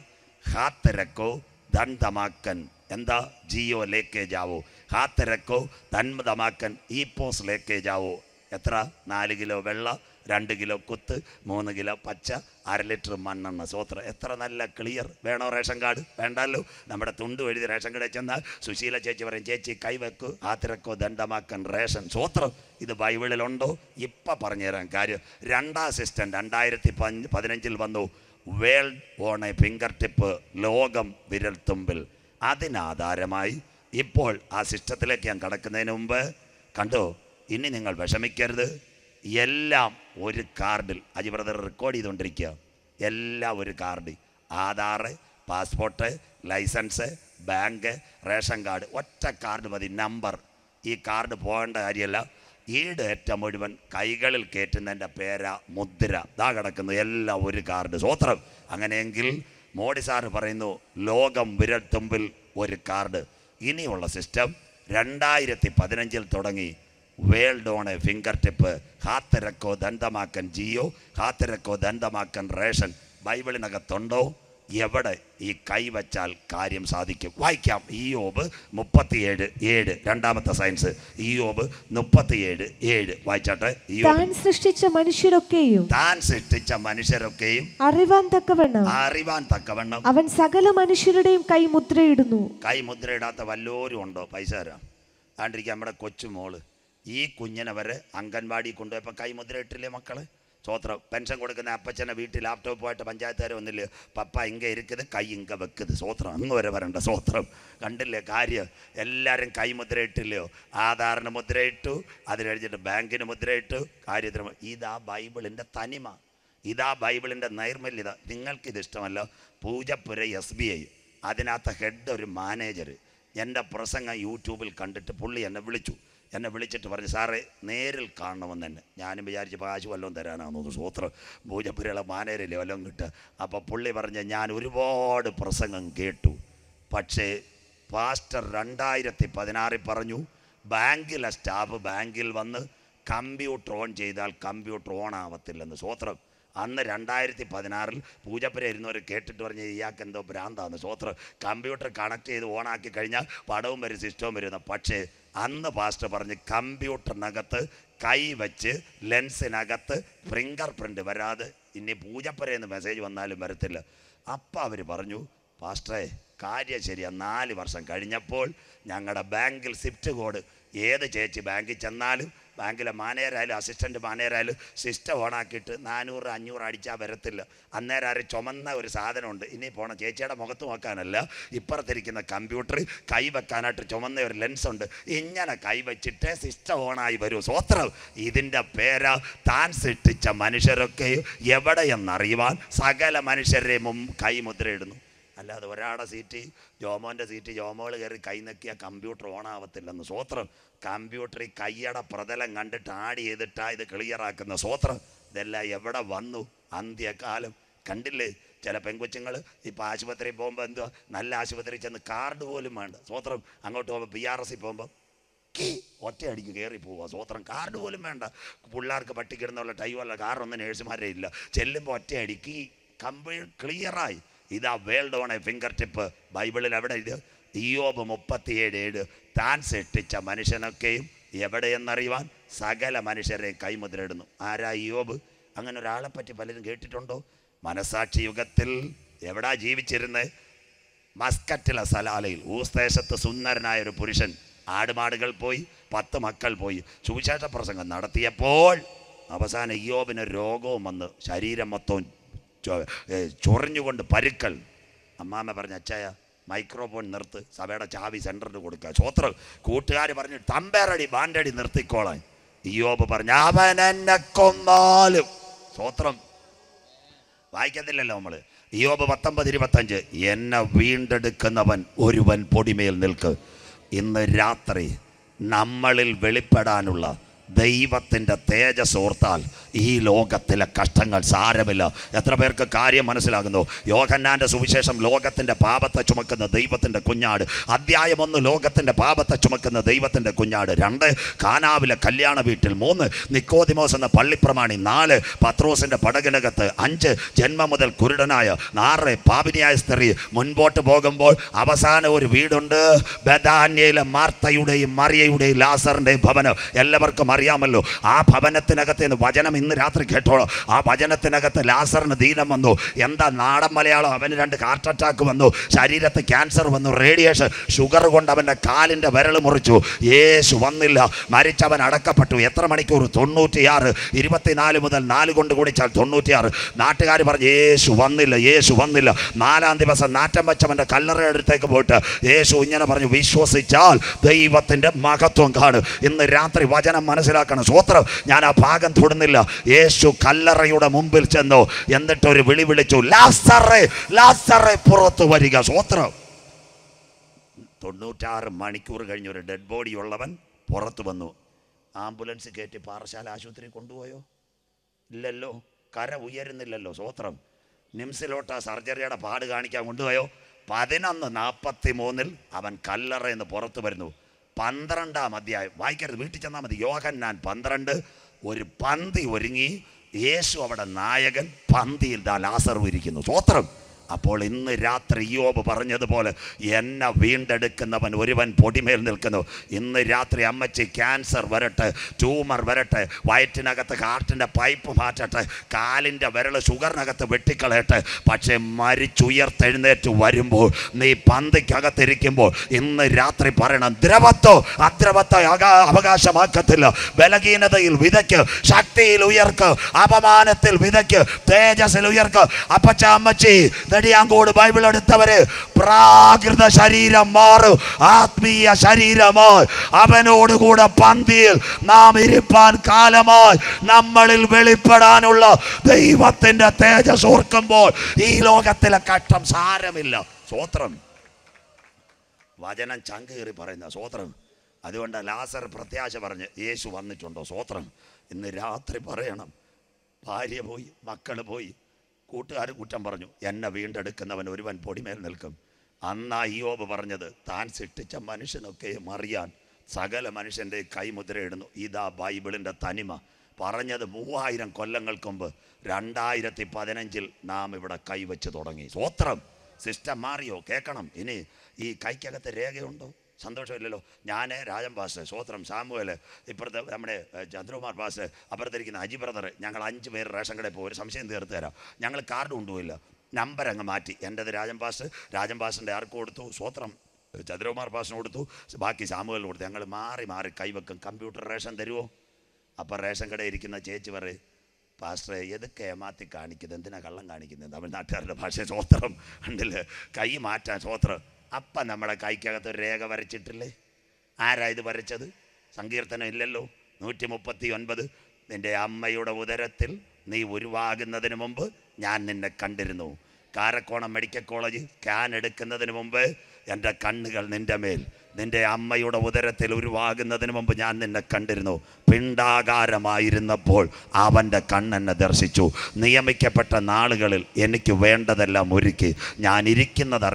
ഹാത്തരക്കോ ദന്തമാക്കൻ എന്താ ജിയോ ലേക്ക് ജാവോ ഹാത്തരക്കോ തന്മതമാക്കൻ ഈ പോസ് ലേക്കേജ് ആവോ എത്ര നാല് കിലോ വെള്ള രണ്ട് കിലോ കുത്ത് മൂന്ന് കിലോ പച്ച അര ലിറ്റർ മണ്ണെണ്ണ സോത്ര എത്ര നല്ല ക്ലിയർ വേണോ റേഷൻ കാർഡ് വേണ്ടല്ലോ നമ്മുടെ തുണ്ട് എഴുതി റേഷൻ കടയിൽ ചെന്നാൽ സുശീല ചേച്ചി പറയും ചേച്ചി കൈവെക്കു ആത്തിരക്കോ ദണ്ഡമാക്കൻ റേഷൻ സോത്രം ഇത് ബൈബിളിലുണ്ടോ ഇപ്പം പറഞ്ഞുതരാൻ കാര്യം രണ്ടാം സിസ്റ്റം രണ്ടായിരത്തി പതിനഞ്ചിൽ വന്നു world on a finger tip ലോകം തുമ്പിൽ അതിനാധാരമായി ഇപ്പോൾ ആ സിസ്റ്റത്തിലേക്ക് ഞാൻ കടക്കുന്നതിന് മുമ്പ് കണ്ടോ ഇനി നിങ്ങൾ വിഷമിക്കരുത് എല്ലാം ഒരു കാർഡിൽ അജി ബ്രദർ റെക്കോർഡ് ചെയ്തുകൊണ്ടിരിക്കുക എല്ലാം ഒരു card Aadhaar passport license bank ration card ഒറ്റ കാർഡ് മതി നമ്പർ ഈ കാർഡ് പോകേണ്ട കാര്യമല്ല ഈ ഡേറ്റ മുഴുവൻ കൈകളിൽ കയറ്റുന്നതിൻ്റെ പേര മുദ്ര ഇതാ കിടക്കുന്നു എല്ലാം ഒരു കാർഡ് സ്വോത്രം അങ്ങനെയെങ്കിൽ മോഡി സാറ് പറയുന്നു ലോകം വിരൽത്തുമ്പിൽ ഒരു കാർഡ് ഇനിയുള്ള സിസ്റ്റം രണ്ടായിരത്തി പതിനഞ്ചിൽ തുടങ്ങി world on a finger tip ഹാത്തരക്കോ ദന്തമാക്കൻ ജിയോ ഹാത്തരക്കോ ദന്തമാക്കൻ റേഷൻ ബൈബിളിനകത്തുണ്ടോ എവിടെ ഈ കൈവച്ചാൽ കാര്യം സാധിക്കും വായിക്കാം ഈ യോബ് മുപ്പത്തിയേഴ് ഏഴ് രണ്ടാമത്തെ സയൻസ് ഈ യോബ് മുപ്പത്തിയേഴ് ഏഴ് വായിച്ചാട്ടെ സൃഷ്ടിച്ച മനുഷ്യരൊക്കെയും താൻ സൃഷ്ടിച്ച മനുഷ്യരൊക്കെയും അറിവാൻ തക്കവണ്ണം അറിവാൻ തക്കവണ്ണം അവൻ സകല മനുഷ്യരുടെയും കൈമുദ്രയിടുന്നു കൈമുദ്രയിടാത്ത വല്ലോരും ഉണ്ടോ പൈസ ആണ്ടിരിക്കുക നമ്മുടെ കൊച്ചുമോള് ഈ കുഞ്ഞിനെ വരെ അംഗൻവാടി കൊണ്ടുപോയപ്പോൾ കൈമുദ്ര ഇട്ടില്ലേ മക്കള് സ്തോത്രം പെൻഷൻ കൊടുക്കുന്ന அப்பச்சனை വീട്ടിൽ லேப்டாப் போயிட்டு പഞ്ചായത്തുകാർ വന്നില്ലേ പപ്പ ഇങ്ക ഇരിക്കുന്നത് കൈ ഇങ്ക വെക്കുന്നത് സ്തോത്രം അങ്ങ് വരെ വരണ്ട സ്തോത്രം കണ്ടില്ലേ കാര്യം എല്ലാവരും കൈ മുദ്രയിട്ടില്ലയോ ആധാറിന് മുദ്രയിട്ടു അത് കഴിഞ്ഞിട്ട് ബാങ്കിന് മുദ്രയിട്ടു കാര്യത്തിന് ഇതാ ബൈബിളിൻ്റെ തനിമ ഇതാ ബൈബിളിൻ്റെ നൈർമല്യത നിങ്ങൾക്കിത് ഇഷ്ടമല്ല പൂജപ്പുര എസ് ബി ഐ അതിനകത്ത് ഹെഡ് ഒരു മാനേജർ എൻ്റെ പ്രസംഗം യൂട്യൂബിൽ കണ്ടിട്ട് പുള്ളി എന്നെ വിളിച്ചു എന്നെ വിളിച്ചിട്ട് പറഞ്ഞു സാറേ നേരിൽ കാണണമെന്ന് തന്നെ ഞാനും വിചാരിച്ച് കാശ് വല്ലതും തരാനാണെന്ന് സൂത്രം പൂജപ്പുരയുള്ള മാനേരല്ലേ വല്ലതും കിട്ടുക അപ്പോൾ പുള്ളി പറഞ്ഞ് ഞാൻ ഒരുപാട് പ്രസംഗം കേട്ടു പക്ഷേ പാസ്റ്റർ രണ്ടായിരത്തി പതിനാറിൽ പറഞ്ഞു ബാങ്കിലെ സ്റ്റാഫ് ബാങ്കിൽ വന്ന് കമ്പ്യൂട്ടർ ഓൺ ചെയ്താൽ കമ്പ്യൂട്ടർ ഓൺ ആവത്തില്ലെന്ന് സൂത്രം അന്ന് രണ്ടായിരത്തി പതിനാറിൽ ഇരുന്നവർ കേട്ടിട്ട് പറഞ്ഞ് ഇയാൾക്ക് എന്തോ ഭ്രാന്താന്ന് സ്വത്ര കമ്പ്യൂട്ടർ കണക്ട് ചെയ്ത് ഓണാക്കി കഴിഞ്ഞാൽ പടവും വരും സിസ്റ്റവും വരുന്ന പക്ഷേ അന്ന് പാസ്റ്റർ പറഞ്ഞ് കമ്പ്യൂട്ടറിനകത്ത് കൈ വച്ച് ലെൻസിനകത്ത് ഫിംഗർ പ്രിൻ്റ് വരാതെ ഇനി എന്ന് മെസ്സേജ് വന്നാലും വരത്തില്ല അപ്പം അവർ പറഞ്ഞു പാസ്റ്ററെ കാര്യം ശരിയാ നാല് വർഷം കഴിഞ്ഞപ്പോൾ ഞങ്ങളുടെ ബാങ്കിൽ സ്വിഫ്റ്റ് കോഡ് ഏത് ചേച്ചി ബാങ്കിൽ ചെന്നാലും ബാങ്കിലെ മാനേജറായാലും അസിസ്റ്റൻറ്റ് മാനേജറായാലും സിസ്റ്റം ഓണാക്കിയിട്ട് നാനൂറ് അഞ്ഞൂറ് അടിച്ചാൽ വരത്തില്ല അന്നേരം ആരും ചുമന്ന ഒരു സാധനമുണ്ട് ഇനി പോണ ചേച്ചിയുടെ മുഖത്ത് നോക്കാനല്ല ഇപ്പുറത്തിരിക്കുന്ന കമ്പ്യൂട്ടർ കൈ വെക്കാനായിട്ട് ചുമന്ന ഒരു ലെൻസ് ഉണ്ട് ഇങ്ങനെ കൈ വെച്ചിട്ട് സിസ്റ്റം ഓണായി വരൂ സ്വത്രം ഇതിൻ്റെ പേരാ താൻ സൃഷ്ടിച്ച മനുഷ്യരൊക്കെ എവിടെയെന്നറിയുവാൻ സകല മനുഷ്യരെ മുമ്പ് കൈമുദ്രയിടുന്നു അല്ലാതെ ഒരാടെ സീറ്റ് ജോമോൻ്റെ സീറ്റ് ജോമോൾ കയറി കൈ നക്കിയാൽ കമ്പ്യൂട്ടർ ഓണാവത്തില്ലെന്ന് സ്വോത്രം കമ്പ്യൂട്ടർ ഈ കയ്യടെ പ്രതലം കണ്ടിട്ട് ആഡ് ചെയ്തിട്ടാ ഇത് ക്ലിയറാക്കുന്ന സ്വോത്രം ഇതെല്ലാം എവിടെ വന്നു അന്ത്യകാലം കണ്ടില്ലേ ചില പെൺകുച്ചുങ്ങൾ ഇപ്പം ആശുപത്രിയിൽ പോകുമ്പോൾ എന്തുവാ നല്ല ആശുപത്രി ചെന്ന് കാർഡ് പോലും വേണ്ട സ്വോത്രം അങ്ങോട്ട് പോകുമ്പോൾ ബി ആർ എസ് പോകുമ്പോൾ ഒറ്റയടിക്ക് കയറി പോവുക സ്വോത്രം കാർഡ് പോലും വേണ്ട പിള്ളേർക്ക് പട്ടിക്കിടുന്നുള്ള ടൈമല്ല ഒന്നും നേഴ്സുമാരേ ഇല്ല ചെല്ലുമ്പോൾ ഒറ്റയടിക്ക് കമ്പ്യൂട്ടർ ക്ലിയറായി ഇതാ world on a finger tip ബൈബിളിൽ അവിടെ ഇത് ഇയോബ് മുപ്പത്തിയേഴ് ഏഴ് താൻ സൃഷ്ടിച്ച മനുഷ്യനൊക്കെയും എവിടെയെന്നറിയുവാൻ സകല മനുഷ്യരെയും കൈമുദ്രയിടുന്നു ആരാ ഇയോബ് അങ്ങനെ ഒരാളെ പറ്റി പലരും കേട്ടിട്ടുണ്ടോ മനസാക്ഷി യുഗത്തിൽ എവിടാ ജീവിച്ചിരുന്നത് മസ്കറ്റിലെ സലാലയിൽ ഊസ്തേശത്ത് സുന്ദരനായ ഒരു പുരുഷൻ ആടുമാടുകൾ പോയി പത്ത് മക്കൾ പോയി സുവിശേഷ പ്രസംഗം നടത്തിയപ്പോൾ അവസാനം ഇയോബിന് രോഗവും വന്ന് ശരീരം മൊത്തവും ചൊറിഞ്ഞുകൊണ്ട് പരുക്കൾ അമ്മാമ്മ പറഞ്ഞ അച്ചായ മൈക്രോഫോൺ നിർത്ത് സഭയുടെ ചാവി സെൻറ്ററിന് കൊടുക്കുക ചോത്ര കൂട്ടുകാർ പറഞ്ഞു തമ്പേരടി ബാൻഡടി നിർത്തിക്കോളാൻ ഇയോബ് പറഞ്ഞു അവൻ എന്നെ കൊന്നാലും സ്വത്രം വായിക്കത്തില്ലല്ലോ നമ്മൾ ഇയോബ് പത്തൊമ്പത് ഇരുപത്തഞ്ച് എന്നെ വീണ്ടെടുക്കുന്നവൻ ഒരുവൻ പൊടിമേൽ നിൽക്ക് ഇന്ന് രാത്രി നമ്മളിൽ വെളിപ്പെടാനുള്ള ദൈവത്തിൻ്റെ തേജസ് ഓർത്താൽ ഈ ലോകത്തിലെ കഷ്ടങ്ങൾ സാരമില്ല എത്ര പേർക്ക് കാര്യം മനസ്സിലാകുന്നു യോഹന്നാൻ്റെ സുവിശേഷം ലോകത്തിൻ്റെ പാപത്തെ ചുമക്കുന്ന ദൈവത്തിൻ്റെ കുഞ്ഞാട് അധ്യായം ഒന്ന് ലോകത്തിൻ്റെ പാപത്തെ ചുമക്കുന്ന ദൈവത്തിൻ്റെ കുഞ്ഞാട് രണ്ട് കാനാവിലെ കല്യാണ വീട്ടിൽ മൂന്ന് നിക്കോദിമോസ് എന്ന പള്ളിപ്രമാണി നാല് പത്രോസിൻ്റെ പടകിനകത്ത് അഞ്ച് ജന്മം മുതൽ കുരുടനായ ആറ് പാപിനിയായ സ്ത്രീ മുൻപോട്ട് പോകുമ്പോൾ അവസാന ഒരു വീടുണ്ട് ബദാന്യയിലെ മാർത്തയുടെയും മറിയയുടെയും ലാസറിൻ്റെയും ഭവനം എല്ലാവർക്കും അറിയാമല്ലോ ആ ഭവനത്തിനകത്ത് വചനം ഇന്ന് രാത്രി കേട്ടോളൂ ആ വചനത്തിനകത്ത് ലാസറിന് ദീനം വന്നു എന്താ നാടൻ മലയാളം അവന് രണ്ട് ഹാർട്ട് അറ്റാക്ക് വന്നു ശരീരത്ത് ക്യാൻസർ വന്നു റേഡിയേഷൻ ഷുഗർ കൊണ്ട് അവൻ്റെ കാലിൻ്റെ വിരൽ മുറിച്ചു യേശു വന്നില്ല മരിച്ചവൻ അടക്കപ്പെട്ടു എത്ര മണിക്കൂർ തൊണ്ണൂറ്റിയാറ് ഇരുപത്തിനാല് മുതൽ നാല് കൊണ്ട് കുടിച്ചാൽ തൊണ്ണൂറ്റിയാറ് നാട്ടുകാർ പറഞ്ഞു യേശു വന്നില്ല യേശു വന്നില്ല നാലാം ദിവസം നാറ്റം വെച്ചവൻ്റെ കല്ലറയുടെ അടുത്തേക്ക് പോയിട്ട് യേശു ഇങ്ങനെ പറഞ്ഞു വിശ്വസിച്ചാൽ ദൈവത്തിൻ്റെ മഹത്വം കാണും ഇന്ന് രാത്രി വചനം മനസ്സിലാക്കണം സ്വോത്രം ഞാൻ ആ ഭാഗം തൊടുന്നില്ല യേശു കല്ലറയുടെ മുമ്പിൽ ചെന്നു എന്നിട്ട് ഒരു വിളി വിളിച്ചു ലാസറേ ലാസറേ പുറത്ത് വരിക സ്വോത്രം തൊണ്ണൂറ്റാറ് മണിക്കൂർ കഴിഞ്ഞ് ഒരു ഡെഡ് ബോഡി ഉള്ളവൻ പുറത്തു വന്നു ആംബുലൻസ് കയറ്റി പാറശാല ആശുപത്രി കൊണ്ടുപോയോ ഇല്ലല്ലോ കര ഉയരുന്നില്ലല്ലോ സ്വോത്രം നിംസിലോട്ട് ആ സർജറിയുടെ പാട് കാണിക്കാൻ കൊണ്ടുപോയോ പതിനൊന്ന് നാൽപ്പത്തി മൂന്നിൽ അവൻ കല്ലറ പുറത്തു വരുന്നു പന്ത്രണ്ടാം അധ്യായം വായിക്കരുത് വീട്ടിൽ ചെന്നാൽ മതി ഞാൻ പന്ത്രണ്ട് ഒരു പന്തി ഒരുങ്ങി യേശു അവിടെ നായകൻ പന്തിയിൽ ദാ ലാസർ ഇരിക്കുന്നു സ്തോത്രം അപ്പോൾ ഇന്ന് രാത്രി യോബ് പറഞ്ഞതുപോലെ എന്നെ വീണ്ടെടുക്കുന്നവൻ ഒരുവൻ പൊടിമേൽ നിൽക്കുന്നു ഇന്ന് രാത്രി അമ്മച്ചി ക്യാൻസർ വരട്ടെ ട്യൂമർ വരട്ടെ വയറ്റിനകത്ത് കാർട്ടിൻ്റെ പൈപ്പ് മാറ്റട്ടെ കാലിൻ്റെ വിരൽ ഷുഗറിനകത്ത് വെട്ടിക്കളയട്ടെ പക്ഷേ മരിച്ചുയർത്തെഴുന്നേറ്റ് വരുമ്പോൾ നീ പന്തിക്കകത്തിരിക്കുമ്പോൾ ഇന്ന് രാത്രി പറയണം ദ്രവത്തോ അദ്രവത്തോ അവകാശമാക്കത്തില്ല ബലഹീനതയിൽ വിതയ്ക്ക് ശക്തിയിൽ ഉയർക്ക് അപമാനത്തിൽ വിതയ്ക്ക് തേജസ്സിൽ ഉയർക്ക് അപ്പച്ച അമ്മച്ചി വെടിയാങ്കോട് ബൈബിൾ എടുത്തവര് പ്രാകൃത ശരീരം മാറും ആത്മീയ ശരീരമായി അവനോട് കൂടെ പന്തിയിൽ നാം ഇരിപ്പാൻ കാലമായി നമ്മളിൽ വെളിപ്പെടാനുള്ള ദൈവത്തിന്റെ തേജസ് ഓർക്കുമ്പോൾ ഈ ലോകത്തിലെ കഷ്ടം സാരമില്ല സ്വോത്രം വചനം ചങ്കേറി പറയുന്ന സ്വോത്രം അതുകൊണ്ട് ലാസർ പ്രത്യാശ പറഞ്ഞ് യേശു വന്നിട്ടുണ്ടോ സ്വോത്രം ഇന്ന് രാത്രി പറയണം ഭാര്യ പോയി മക്കൾ പോയി കൂട്ടുകാർ കുറ്റം പറഞ്ഞു എന്നെ വീണ്ടെടുക്കുന്നവൻ ഒരുവൻ പൊടിമേൽ നിൽക്കും അന്നാ ഇയോബ് പറഞ്ഞത് താൻ സൃഷ്ടിച്ച മനുഷ്യനൊക്കെ മറിയാൻ സകല മനുഷ്യൻ്റെ കൈമുദ്രയിടുന്നു ഇതാ ബൈബിളിൻ്റെ തനിമ പറഞ്ഞത് മൂവായിരം കൊല്ലങ്ങൾക്ക് മുമ്പ് രണ്ടായിരത്തി പതിനഞ്ചിൽ നാം ഇവിടെ കൈവച്ച് തുടങ്ങി സ്വോത്രം സിസ്റ്റം മാറിയോ കേൾക്കണം ഇനി ഈ കൈക്കകത്ത് രേഖയുണ്ടോ സന്തോഷമില്ലല്ലോ ഞാൻ രാജൻ പാസ് സ്വോത്രം സാമുവൽ ഇപ്പുറത്തെ നമ്മുടെ ചന്ദ്രകുമാർ പാസ് അപ്പുറത്തിരിക്കുന്ന അജി ബ്രദർ ഞങ്ങൾ അഞ്ച് പേര് റേഷൻ കടയിൽ പോയി ഒരു സംശയം തീർത്ത് തരാം ഞങ്ങൾ കാർഡ് കൊണ്ടുപോയില്ല നമ്പർ അങ്ങ് മാറ്റി എൻ്റെത് രാജൻ പാസ് രാജൻ പാസിൻ്റെ ആർക്ക് കൊടുത്തു സ്വോത്രം ചന്ദ്രകുമാർ പാസിന് കൊടുത്തു ബാക്കി സാമുവലിന് കൊടുത്തു ഞങ്ങൾ മാറി മാറി കൈവെക്കും കമ്പ്യൂട്ടർ റേഷൻ തരുമോ അപ്പം റേഷൻ കടയിൽ ഇരിക്കുന്ന ചേച്ചി പറയും പാസ്റ്ററെ എതൊക്കെ ഏമാത്തി കാണിക്കുന്നത് എന്തിനാ കള്ളം കാണിക്കുന്നത് തമിഴ്നാട്ടുകാരുടെ ഭാഷ സ്വോത്രം ഉണ്ടല്ലേ കൈ മാറ്റാൻ സ്വോത്രം അപ്പം നമ്മളെ കൈക്കകത്ത് ഒരു രേഖ വരച്ചിട്ടില്ലേ ആരാ ഇത് വരച്ചത് സങ്കീർത്തനം ഇല്ലല്ലോ നൂറ്റി മുപ്പത്തി ഒൻപത് നിന്റെ അമ്മയുടെ ഉദരത്തിൽ നീ ഉരുവാകുന്നതിന് മുമ്പ് ഞാൻ നിന്നെ കണ്ടിരുന്നു കാരക്കോണം മെഡിക്കൽ കോളേജ് ക്യാൻ എടുക്കുന്നതിന് മുമ്പ് എൻ്റെ കണ്ണുകൾ നിൻ്റെ മേൽ നിന്റെ അമ്മയുടെ ഉദരത്തിൽ ഉരുവാകുന്നതിന് മുമ്പ് ഞാൻ നിന്നെ കണ്ടിരുന്നു പിണ്ടാകാരമായിരുന്നപ്പോൾ അവൻ്റെ കണ്ണെന്നെ ദർശിച്ചു നിയമിക്കപ്പെട്ട നാളുകളിൽ എനിക്ക് വേണ്ടതെല്ലാം ഒരുക്കി ഞാൻ ഇരിക്കുന്നത്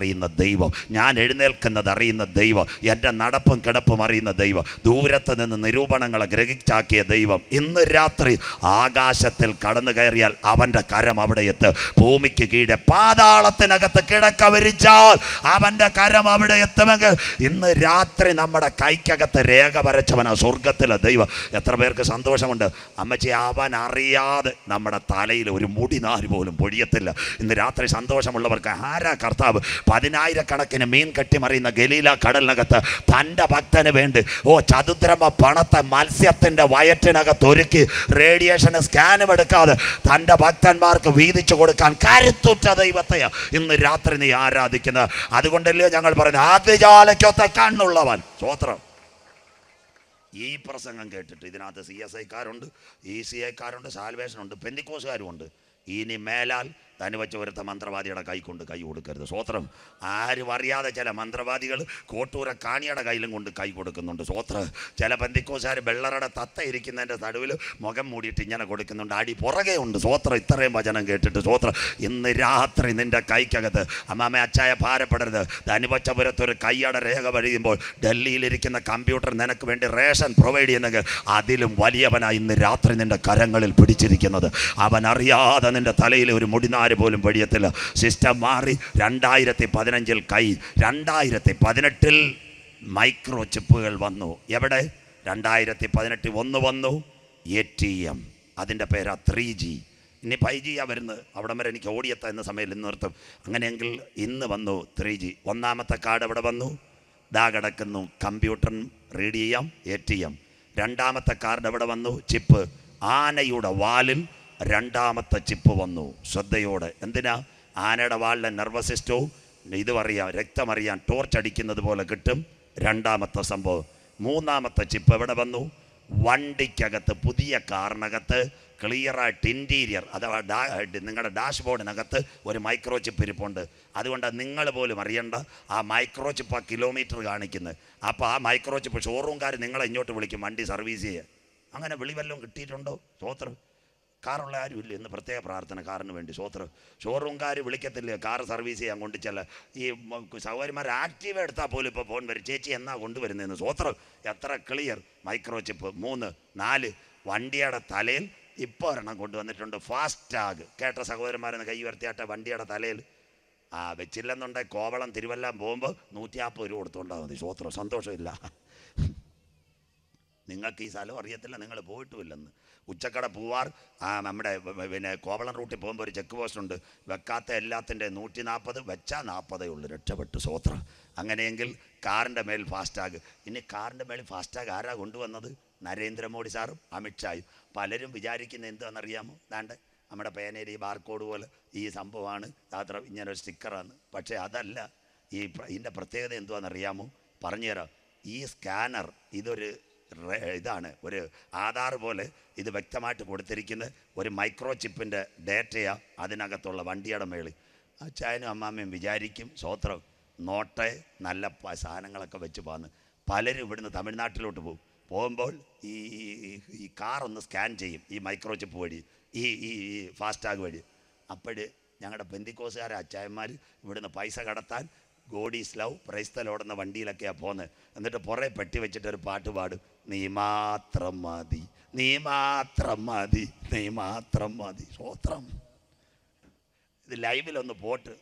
ദൈവം ഞാൻ എഴുന്നേൽക്കുന്നത് അറിയുന്ന ദൈവം എൻ്റെ നടപ്പും കിടപ്പും അറിയുന്ന ദൈവം ദൂരത്ത് നിന്ന് നിരൂപണങ്ങളെ ഗ്രഹിച്ചാക്കിയ ദൈവം ഇന്ന് രാത്രി ആകാശത്തിൽ കടന്നു കയറിയാൽ അവൻ്റെ കരം അവിടെ എത്ത് ഭൂമിക്ക് കീഴെ പാതാളത്തിനകത്ത് കിടക്ക വരിച്ചാൽ അവൻ്റെ കരം അവിടെ എത്തുമെങ്കിൽ ഇന്ന് രാത്രി നമ്മുടെ കൈക്കകത്ത് രേഖ വരച്ചവന സ്വർഗത്തിലെ ദൈവം എത്ര പേർക്ക് സന്തോഷമുണ്ട് അമ്മച്ചി ആവാൻ അറിയാതെ നമ്മുടെ തലയിൽ ഒരു മുടി നാല് പോലും പൊഴിയത്തില്ല ഇന്ന് രാത്രി സന്തോഷമുള്ളവർക്ക് ആരാ കർത്താവ് പതിനായിരക്കണക്കിന് മീൻ കെട്ടിമറിയുന്ന ഗലീല കടലിനകത്ത് തൻ്റെ ഭക്തന് വേണ്ടി ഓ ചതുദ്രമ പണത്തെ മത്സ്യത്തിൻ്റെ വയറ്റിനകത്ത് ഒരുക്കി റേഡിയേഷന് സ്കാനും എടുക്കാതെ തൻ്റെ ഭക്തന്മാർക്ക് വീതിച്ചു കൊടുക്കാൻ കരുത്തുറ്റ ദൈവത്തെയാണ് ഇന്ന് രാത്രി നീ ആരാധിക്കുന്നത് അതുകൊണ്ടല്ലേ ഞങ്ങൾ പറയുന്നത് ആദ്യജാലയ്ക്കൊത്തെ എന്നുള്ളവൻ സ്വോത്രം ഈ പ്രസംഗം കേട്ടിട്ട് ഇതിനകത്ത് സി എസ് ഐക്കാരുണ്ട് ഇ സി ഐക്കാരുണ്ട് സാൽവേഷനുണ്ട് പെന്തിക്കോസുകാരുമുണ്ട് ഇനി മേലാൽ തന്നെ വെച്ച ഒരുത്ത മന്ത്രവാദിയുടെ കൈ കൊണ്ട് കൈ കൊടുക്കരുത് സ്വോത്രം ആരും അറിയാതെ ചില മന്ത്രവാദികൾ കോട്ടൂര കാണിയുടെ കയ്യിലും കൊണ്ട് കൈ കൊടുക്കുന്നുണ്ട് സ്വോത്രം ചില ബന്ധിക്കോസാർ വെള്ളറുടെ തത്ത ഇരിക്കുന്നതിൻ്റെ നടുവിൽ മുഖം മൂടിയിട്ട് ഇങ്ങനെ കൊടുക്കുന്നുണ്ട് അടി പുറകെ ഉണ്ട് സ്വോത്രം ഇത്രയും വചനം കേട്ടിട്ട് സ്വോത്രം ഇന്ന് രാത്രി നിൻ്റെ കൈക്കകത്ത് അമ്മാമ അച്ചായ ഭാരപ്പെടരുത് ധനുപച്ചപുരത്തൊരു കൈയട രേഖ വഴിയുമ്പോൾ ഡൽഹിയിലിരിക്കുന്ന കമ്പ്യൂട്ടർ നിനക്ക് വേണ്ടി റേഷൻ പ്രൊവൈഡ് ചെയ്യുന്നെങ്കിൽ അതിലും വലിയവനായി ഇന്ന് രാത്രി നിൻ്റെ കരങ്ങളിൽ പിടിച്ചിരിക്കുന്നത് അവൻ അറിയാതെ നിൻ്റെ തലയിൽ ഒരു മുടിനാൾ ആര് പോലും വെടിയത്തില്ല സിസ്റ്റം മാറി രണ്ടായിരത്തി പതിനഞ്ചിൽ കൈ രണ്ടായിരത്തി പതിനെട്ടിൽ മൈക്രോ ചിപ്പുകൾ വന്നു എവിടെ രണ്ടായിരത്തി പതിനെട്ടിൽ ഒന്ന് വന്നു എ ടി എം അതിൻ്റെ പേരാ ത്രീ ജി ഇനി ഫൈവ് ജിയാണ് വരുന്നത് അവിടം വരെ എനിക്ക് ഓടിയെത്താൻ എന്ന സമയം ഇന്ന് നിർത്തും അങ്ങനെയെങ്കിൽ ഇന്ന് വന്നു ത്രീ ജി ഒന്നാമത്തെ കാർഡ് അവിടെ വന്നു ദാ കിടക്കുന്നു കമ്പ്യൂട്ടർ റീഡ് ചെയ്യാം എ ടി എം രണ്ടാമത്തെ കാർഡ് അവിടെ വന്നു ചിപ്പ് ആനയുടെ വാലിൽ രണ്ടാമത്തെ ചിപ്പ് വന്നു ശ്രദ്ധയോടെ എന്തിനാ ആനയുടെ വാളിലെ നെർവസ് സിസ്റ്റവും ഇതും അറിയാം രക്തമറിയാൻ ടോർച്ച് അടിക്കുന്നത് പോലെ കിട്ടും രണ്ടാമത്തെ സംഭവം മൂന്നാമത്തെ ചിപ്പ് എവിടെ വന്നു വണ്ടിക്കകത്ത് പുതിയ കാറിനകത്ത് ക്ലിയറായിട്ട് ഇൻറ്റീരിയർ അഥവാ ഡാ നിങ്ങളുടെ ബോർഡിനകത്ത് ഒരു മൈക്രോ ചിപ്പ് ഇരിപ്പുണ്ട് അതുകൊണ്ട് നിങ്ങൾ പോലും അറിയണ്ട ആ മൈക്രോ ചിപ്പ് ആ കിലോമീറ്റർ കാണിക്കുന്നത് അപ്പോൾ ആ മൈക്രോ ചിപ്പ് ഷോറൂംകാർ നിങ്ങളെ ഇങ്ങോട്ട് വിളിക്കും വണ്ടി സർവീസ് ചെയ്യുക അങ്ങനെ വിളി വല്ലതും കിട്ടിയിട്ടുണ്ടോ സ്തോത്രം കാറുള്ള ആരുമില്ല ഇന്ന് പ്രത്യേക പ്രാർത്ഥന കാറിന് വേണ്ടി ഷോറൂം ഷോറൂംകാർ വിളിക്കത്തില്ല കാർ സർവീസ് ചെയ്യാൻ കൊണ്ട് ചില ഈ സൗകര്യമാർ ആക്റ്റീവ് എടുത്താൽ പോലും ഇപ്പോൾ ഫോൺ വരും ചേച്ചി എന്നാ കൊണ്ടുവരുന്നതെന്ന് സ്വത്രം എത്ര ക്ലിയർ മൈക്രോ ചിപ്പ് മൂന്ന് നാല് വണ്ടിയുടെ തലയിൽ ഇപ്പോൾ ഒരെണ്ണം കൊണ്ടുവന്നിട്ടുണ്ട് ഫാസ്റ്റ് ടാഗ് കേട്ട സഹോദരന്മാരെന്ന് കൈ ഉയർത്തിയാട്ട വണ്ടിയുടെ തലയിൽ ആ വെച്ചില്ലെന്നുണ്ടെങ്കിൽ കോവളം തിരുവല്ല പോകുമ്പോൾ നൂറ്റി നാൽപ്പത് രൂപ കൊടുത്തോണ്ടാൽ മതി സ്വത്രം സന്തോഷമില്ല നിങ്ങൾക്ക് ഈ സ്ഥലം അറിയത്തില്ല നിങ്ങൾ പോയിട്ടുമില്ലെന്ന് ഉച്ചക്കട പൂവാർ നമ്മുടെ പിന്നെ കോവളം റൂട്ടിൽ പോകുമ്പോൾ ഒരു ചെക്ക് പോസ്റ്റ് ഉണ്ട് വെക്കാത്ത എല്ലാത്തിൻ്റെ നൂറ്റി നാൽപ്പത് വെച്ചാൽ നാൽപ്പതേ ഉള്ളു രക്ഷപ്പെട്ടു സ്വോത്ര അങ്ങനെയെങ്കിൽ കാറിൻ്റെ മേൽ ഫാസ്റ്റാഗ് ഇനി കാറിൻ്റെ മേൽ ഫാസ്റ്റാഗ് ആരാ കൊണ്ടുവന്നത് നരേന്ദ്രമോദി സാറും അമിത്ഷായും പലരും വിചാരിക്കുന്ന എന്താണെന്നറിയാമോ ദാണ്ട് നമ്മുടെ പേനയിൽ ഈ ബാർകോഡ് പോലെ ഈ സംഭവമാണ് അത്ര ഇങ്ങനെ ഒരു സ്റ്റിക്കറാണ് പക്ഷേ അതല്ല ഈ ഇതിൻ്റെ പ്രത്യേകത എന്തുവാണെന്നറിയാമോ പറഞ്ഞുതരാം ഈ സ്കാനർ ഇതൊരു ഇതാണ് ഒരു ആധാർ പോലെ ഇത് വ്യക്തമായിട്ട് കൊടുത്തിരിക്കുന്നത് ഒരു മൈക്രോ ചിപ്പിൻ്റെ ഡേറ്റയാണ് അതിനകത്തുള്ള വണ്ടിയുടെ മേളിൽ അച്ചായനും അമ്മാമ്മയും വിചാരിക്കും സ്വത്രം നോട്ടെ നല്ല സാധനങ്ങളൊക്കെ വെച്ച് പോകുന്നു പലരും ഇവിടുന്ന് തമിഴ്നാട്ടിലോട്ട് പോകും പോകുമ്പോൾ ഈ ഈ കാറൊന്ന് സ്കാൻ ചെയ്യും ഈ മൈക്രോ ചിപ്പ് വഴി ഈ ഈ ഫാസ്റ്റാഗ് വഴി അപ്പോൾ ഞങ്ങളുടെ ബന്ധിക്കോസുകാരെ അച്ചായന്മാർ ഇവിടുന്ന് പൈസ കടത്താൻ ഗോഡീസ് ലവ് പ്രൈസ്തലോടുന്ന വണ്ടിയിലൊക്കെയാണ് പോകുന്നത് എന്നിട്ട് പുറേ പെട്ടി വെച്ചിട്ടൊരു പാട്ട് പാടും നീ മാത്രം മതി നീ മാത്രം മതി നീ മാത്രം മതി സ്ത്രോത്രം ഇത് ലൈവിലൊന്ന് പോട്ട്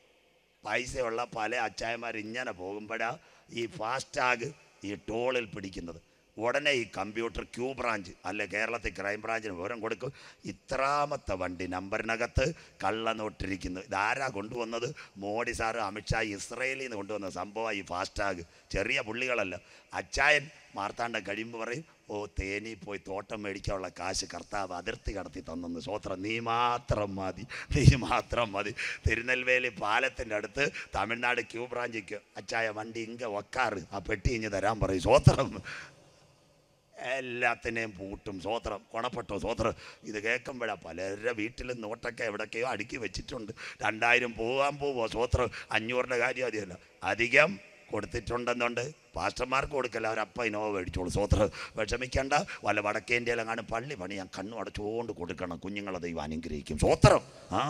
പൈസയുള്ള പല അച്ചായന്മാർ ഇങ്ങനെ പോകുമ്പോഴാണ് ഈ ഫാസ്റ്റാഗ് ഈ ടോളിൽ പിടിക്കുന്നത് ഉടനെ ഈ കമ്പ്യൂട്ടർ ക്യൂ ബ്രാഞ്ച് അല്ലെ കേരളത്തിൽ ക്രൈം ബ്രാഞ്ചിന് വിവരം കൊടുക്കും ഇത്രാമത്തെ വണ്ടി നമ്പറിനകത്ത് കള്ളനോട്ടിരിക്കുന്നു ഇതാരാ കൊണ്ടുവന്നത് മോഡി സാറ് അമിത്ഷാ ഇസ്രയേലിൽ നിന്ന് കൊണ്ടുവന്ന സംഭവം ഈ ഫാസ്റ്റാഗ് ചെറിയ പുള്ളികളല്ല അച്ചായൻ മാർത്താണ്ട കഴിയുമ്പോൾ പറയും ഓ തേനി പോയി തോട്ടം മേടിക്കാനുള്ള കാശ് കർത്താവ് അതിർത്തി കടത്തി തന്നെന്ന് സ്വോത്രം നീ മാത്രം മതി നീ മാത്രം മതി തിരുനെൽവേലി പാലത്തിൻ്റെ അടുത്ത് തമിഴ്നാട് ക്യൂ ബ്രാഞ്ചിക്ക് അച്ചായ വണ്ടി ഇങ്ങ ഒക്കാറ് ആ പെട്ടി ഇഞ്ഞ് തരാൻ പറയും സ്വോത്രം എല്ലാത്തിനെയും പൂട്ടും സ്വോത്രം കൊണപ്പെട്ടോ സ്വോത്രം ഇത് കേൾക്കുമ്പോഴാ പലരുടെ വീട്ടിൽ നോട്ടൊക്കെ എവിടൊക്കെയോ അടുക്കി വെച്ചിട്ടുണ്ട് രണ്ടായിരം പോകാൻ പോവുക സ്വോത്രം അഞ്ഞൂറിൻ്റെ കാര്യം അതിയല്ല അധികം കൊടുത്തിട്ടുണ്ടെന്നുണ്ട് പാസ്റ്റർമാർക്ക് കൊടുക്കല്ല അവരപ്പം ഇനോവ മേടിച്ചോളൂ സ്വത്ര വിഷമിക്കേണ്ട വല്ല വടക്കേ ഇന്ത്യയിലെങ്ങാണ്ട് പള്ളി പണി ഞാൻ കണ്ണു അടച്ചുകൊണ്ട് കൊടുക്കണം കുഞ്ഞുങ്ങളെ ദൈവം അനുഗ്രഹിക്കും സ്വോത്രം ആ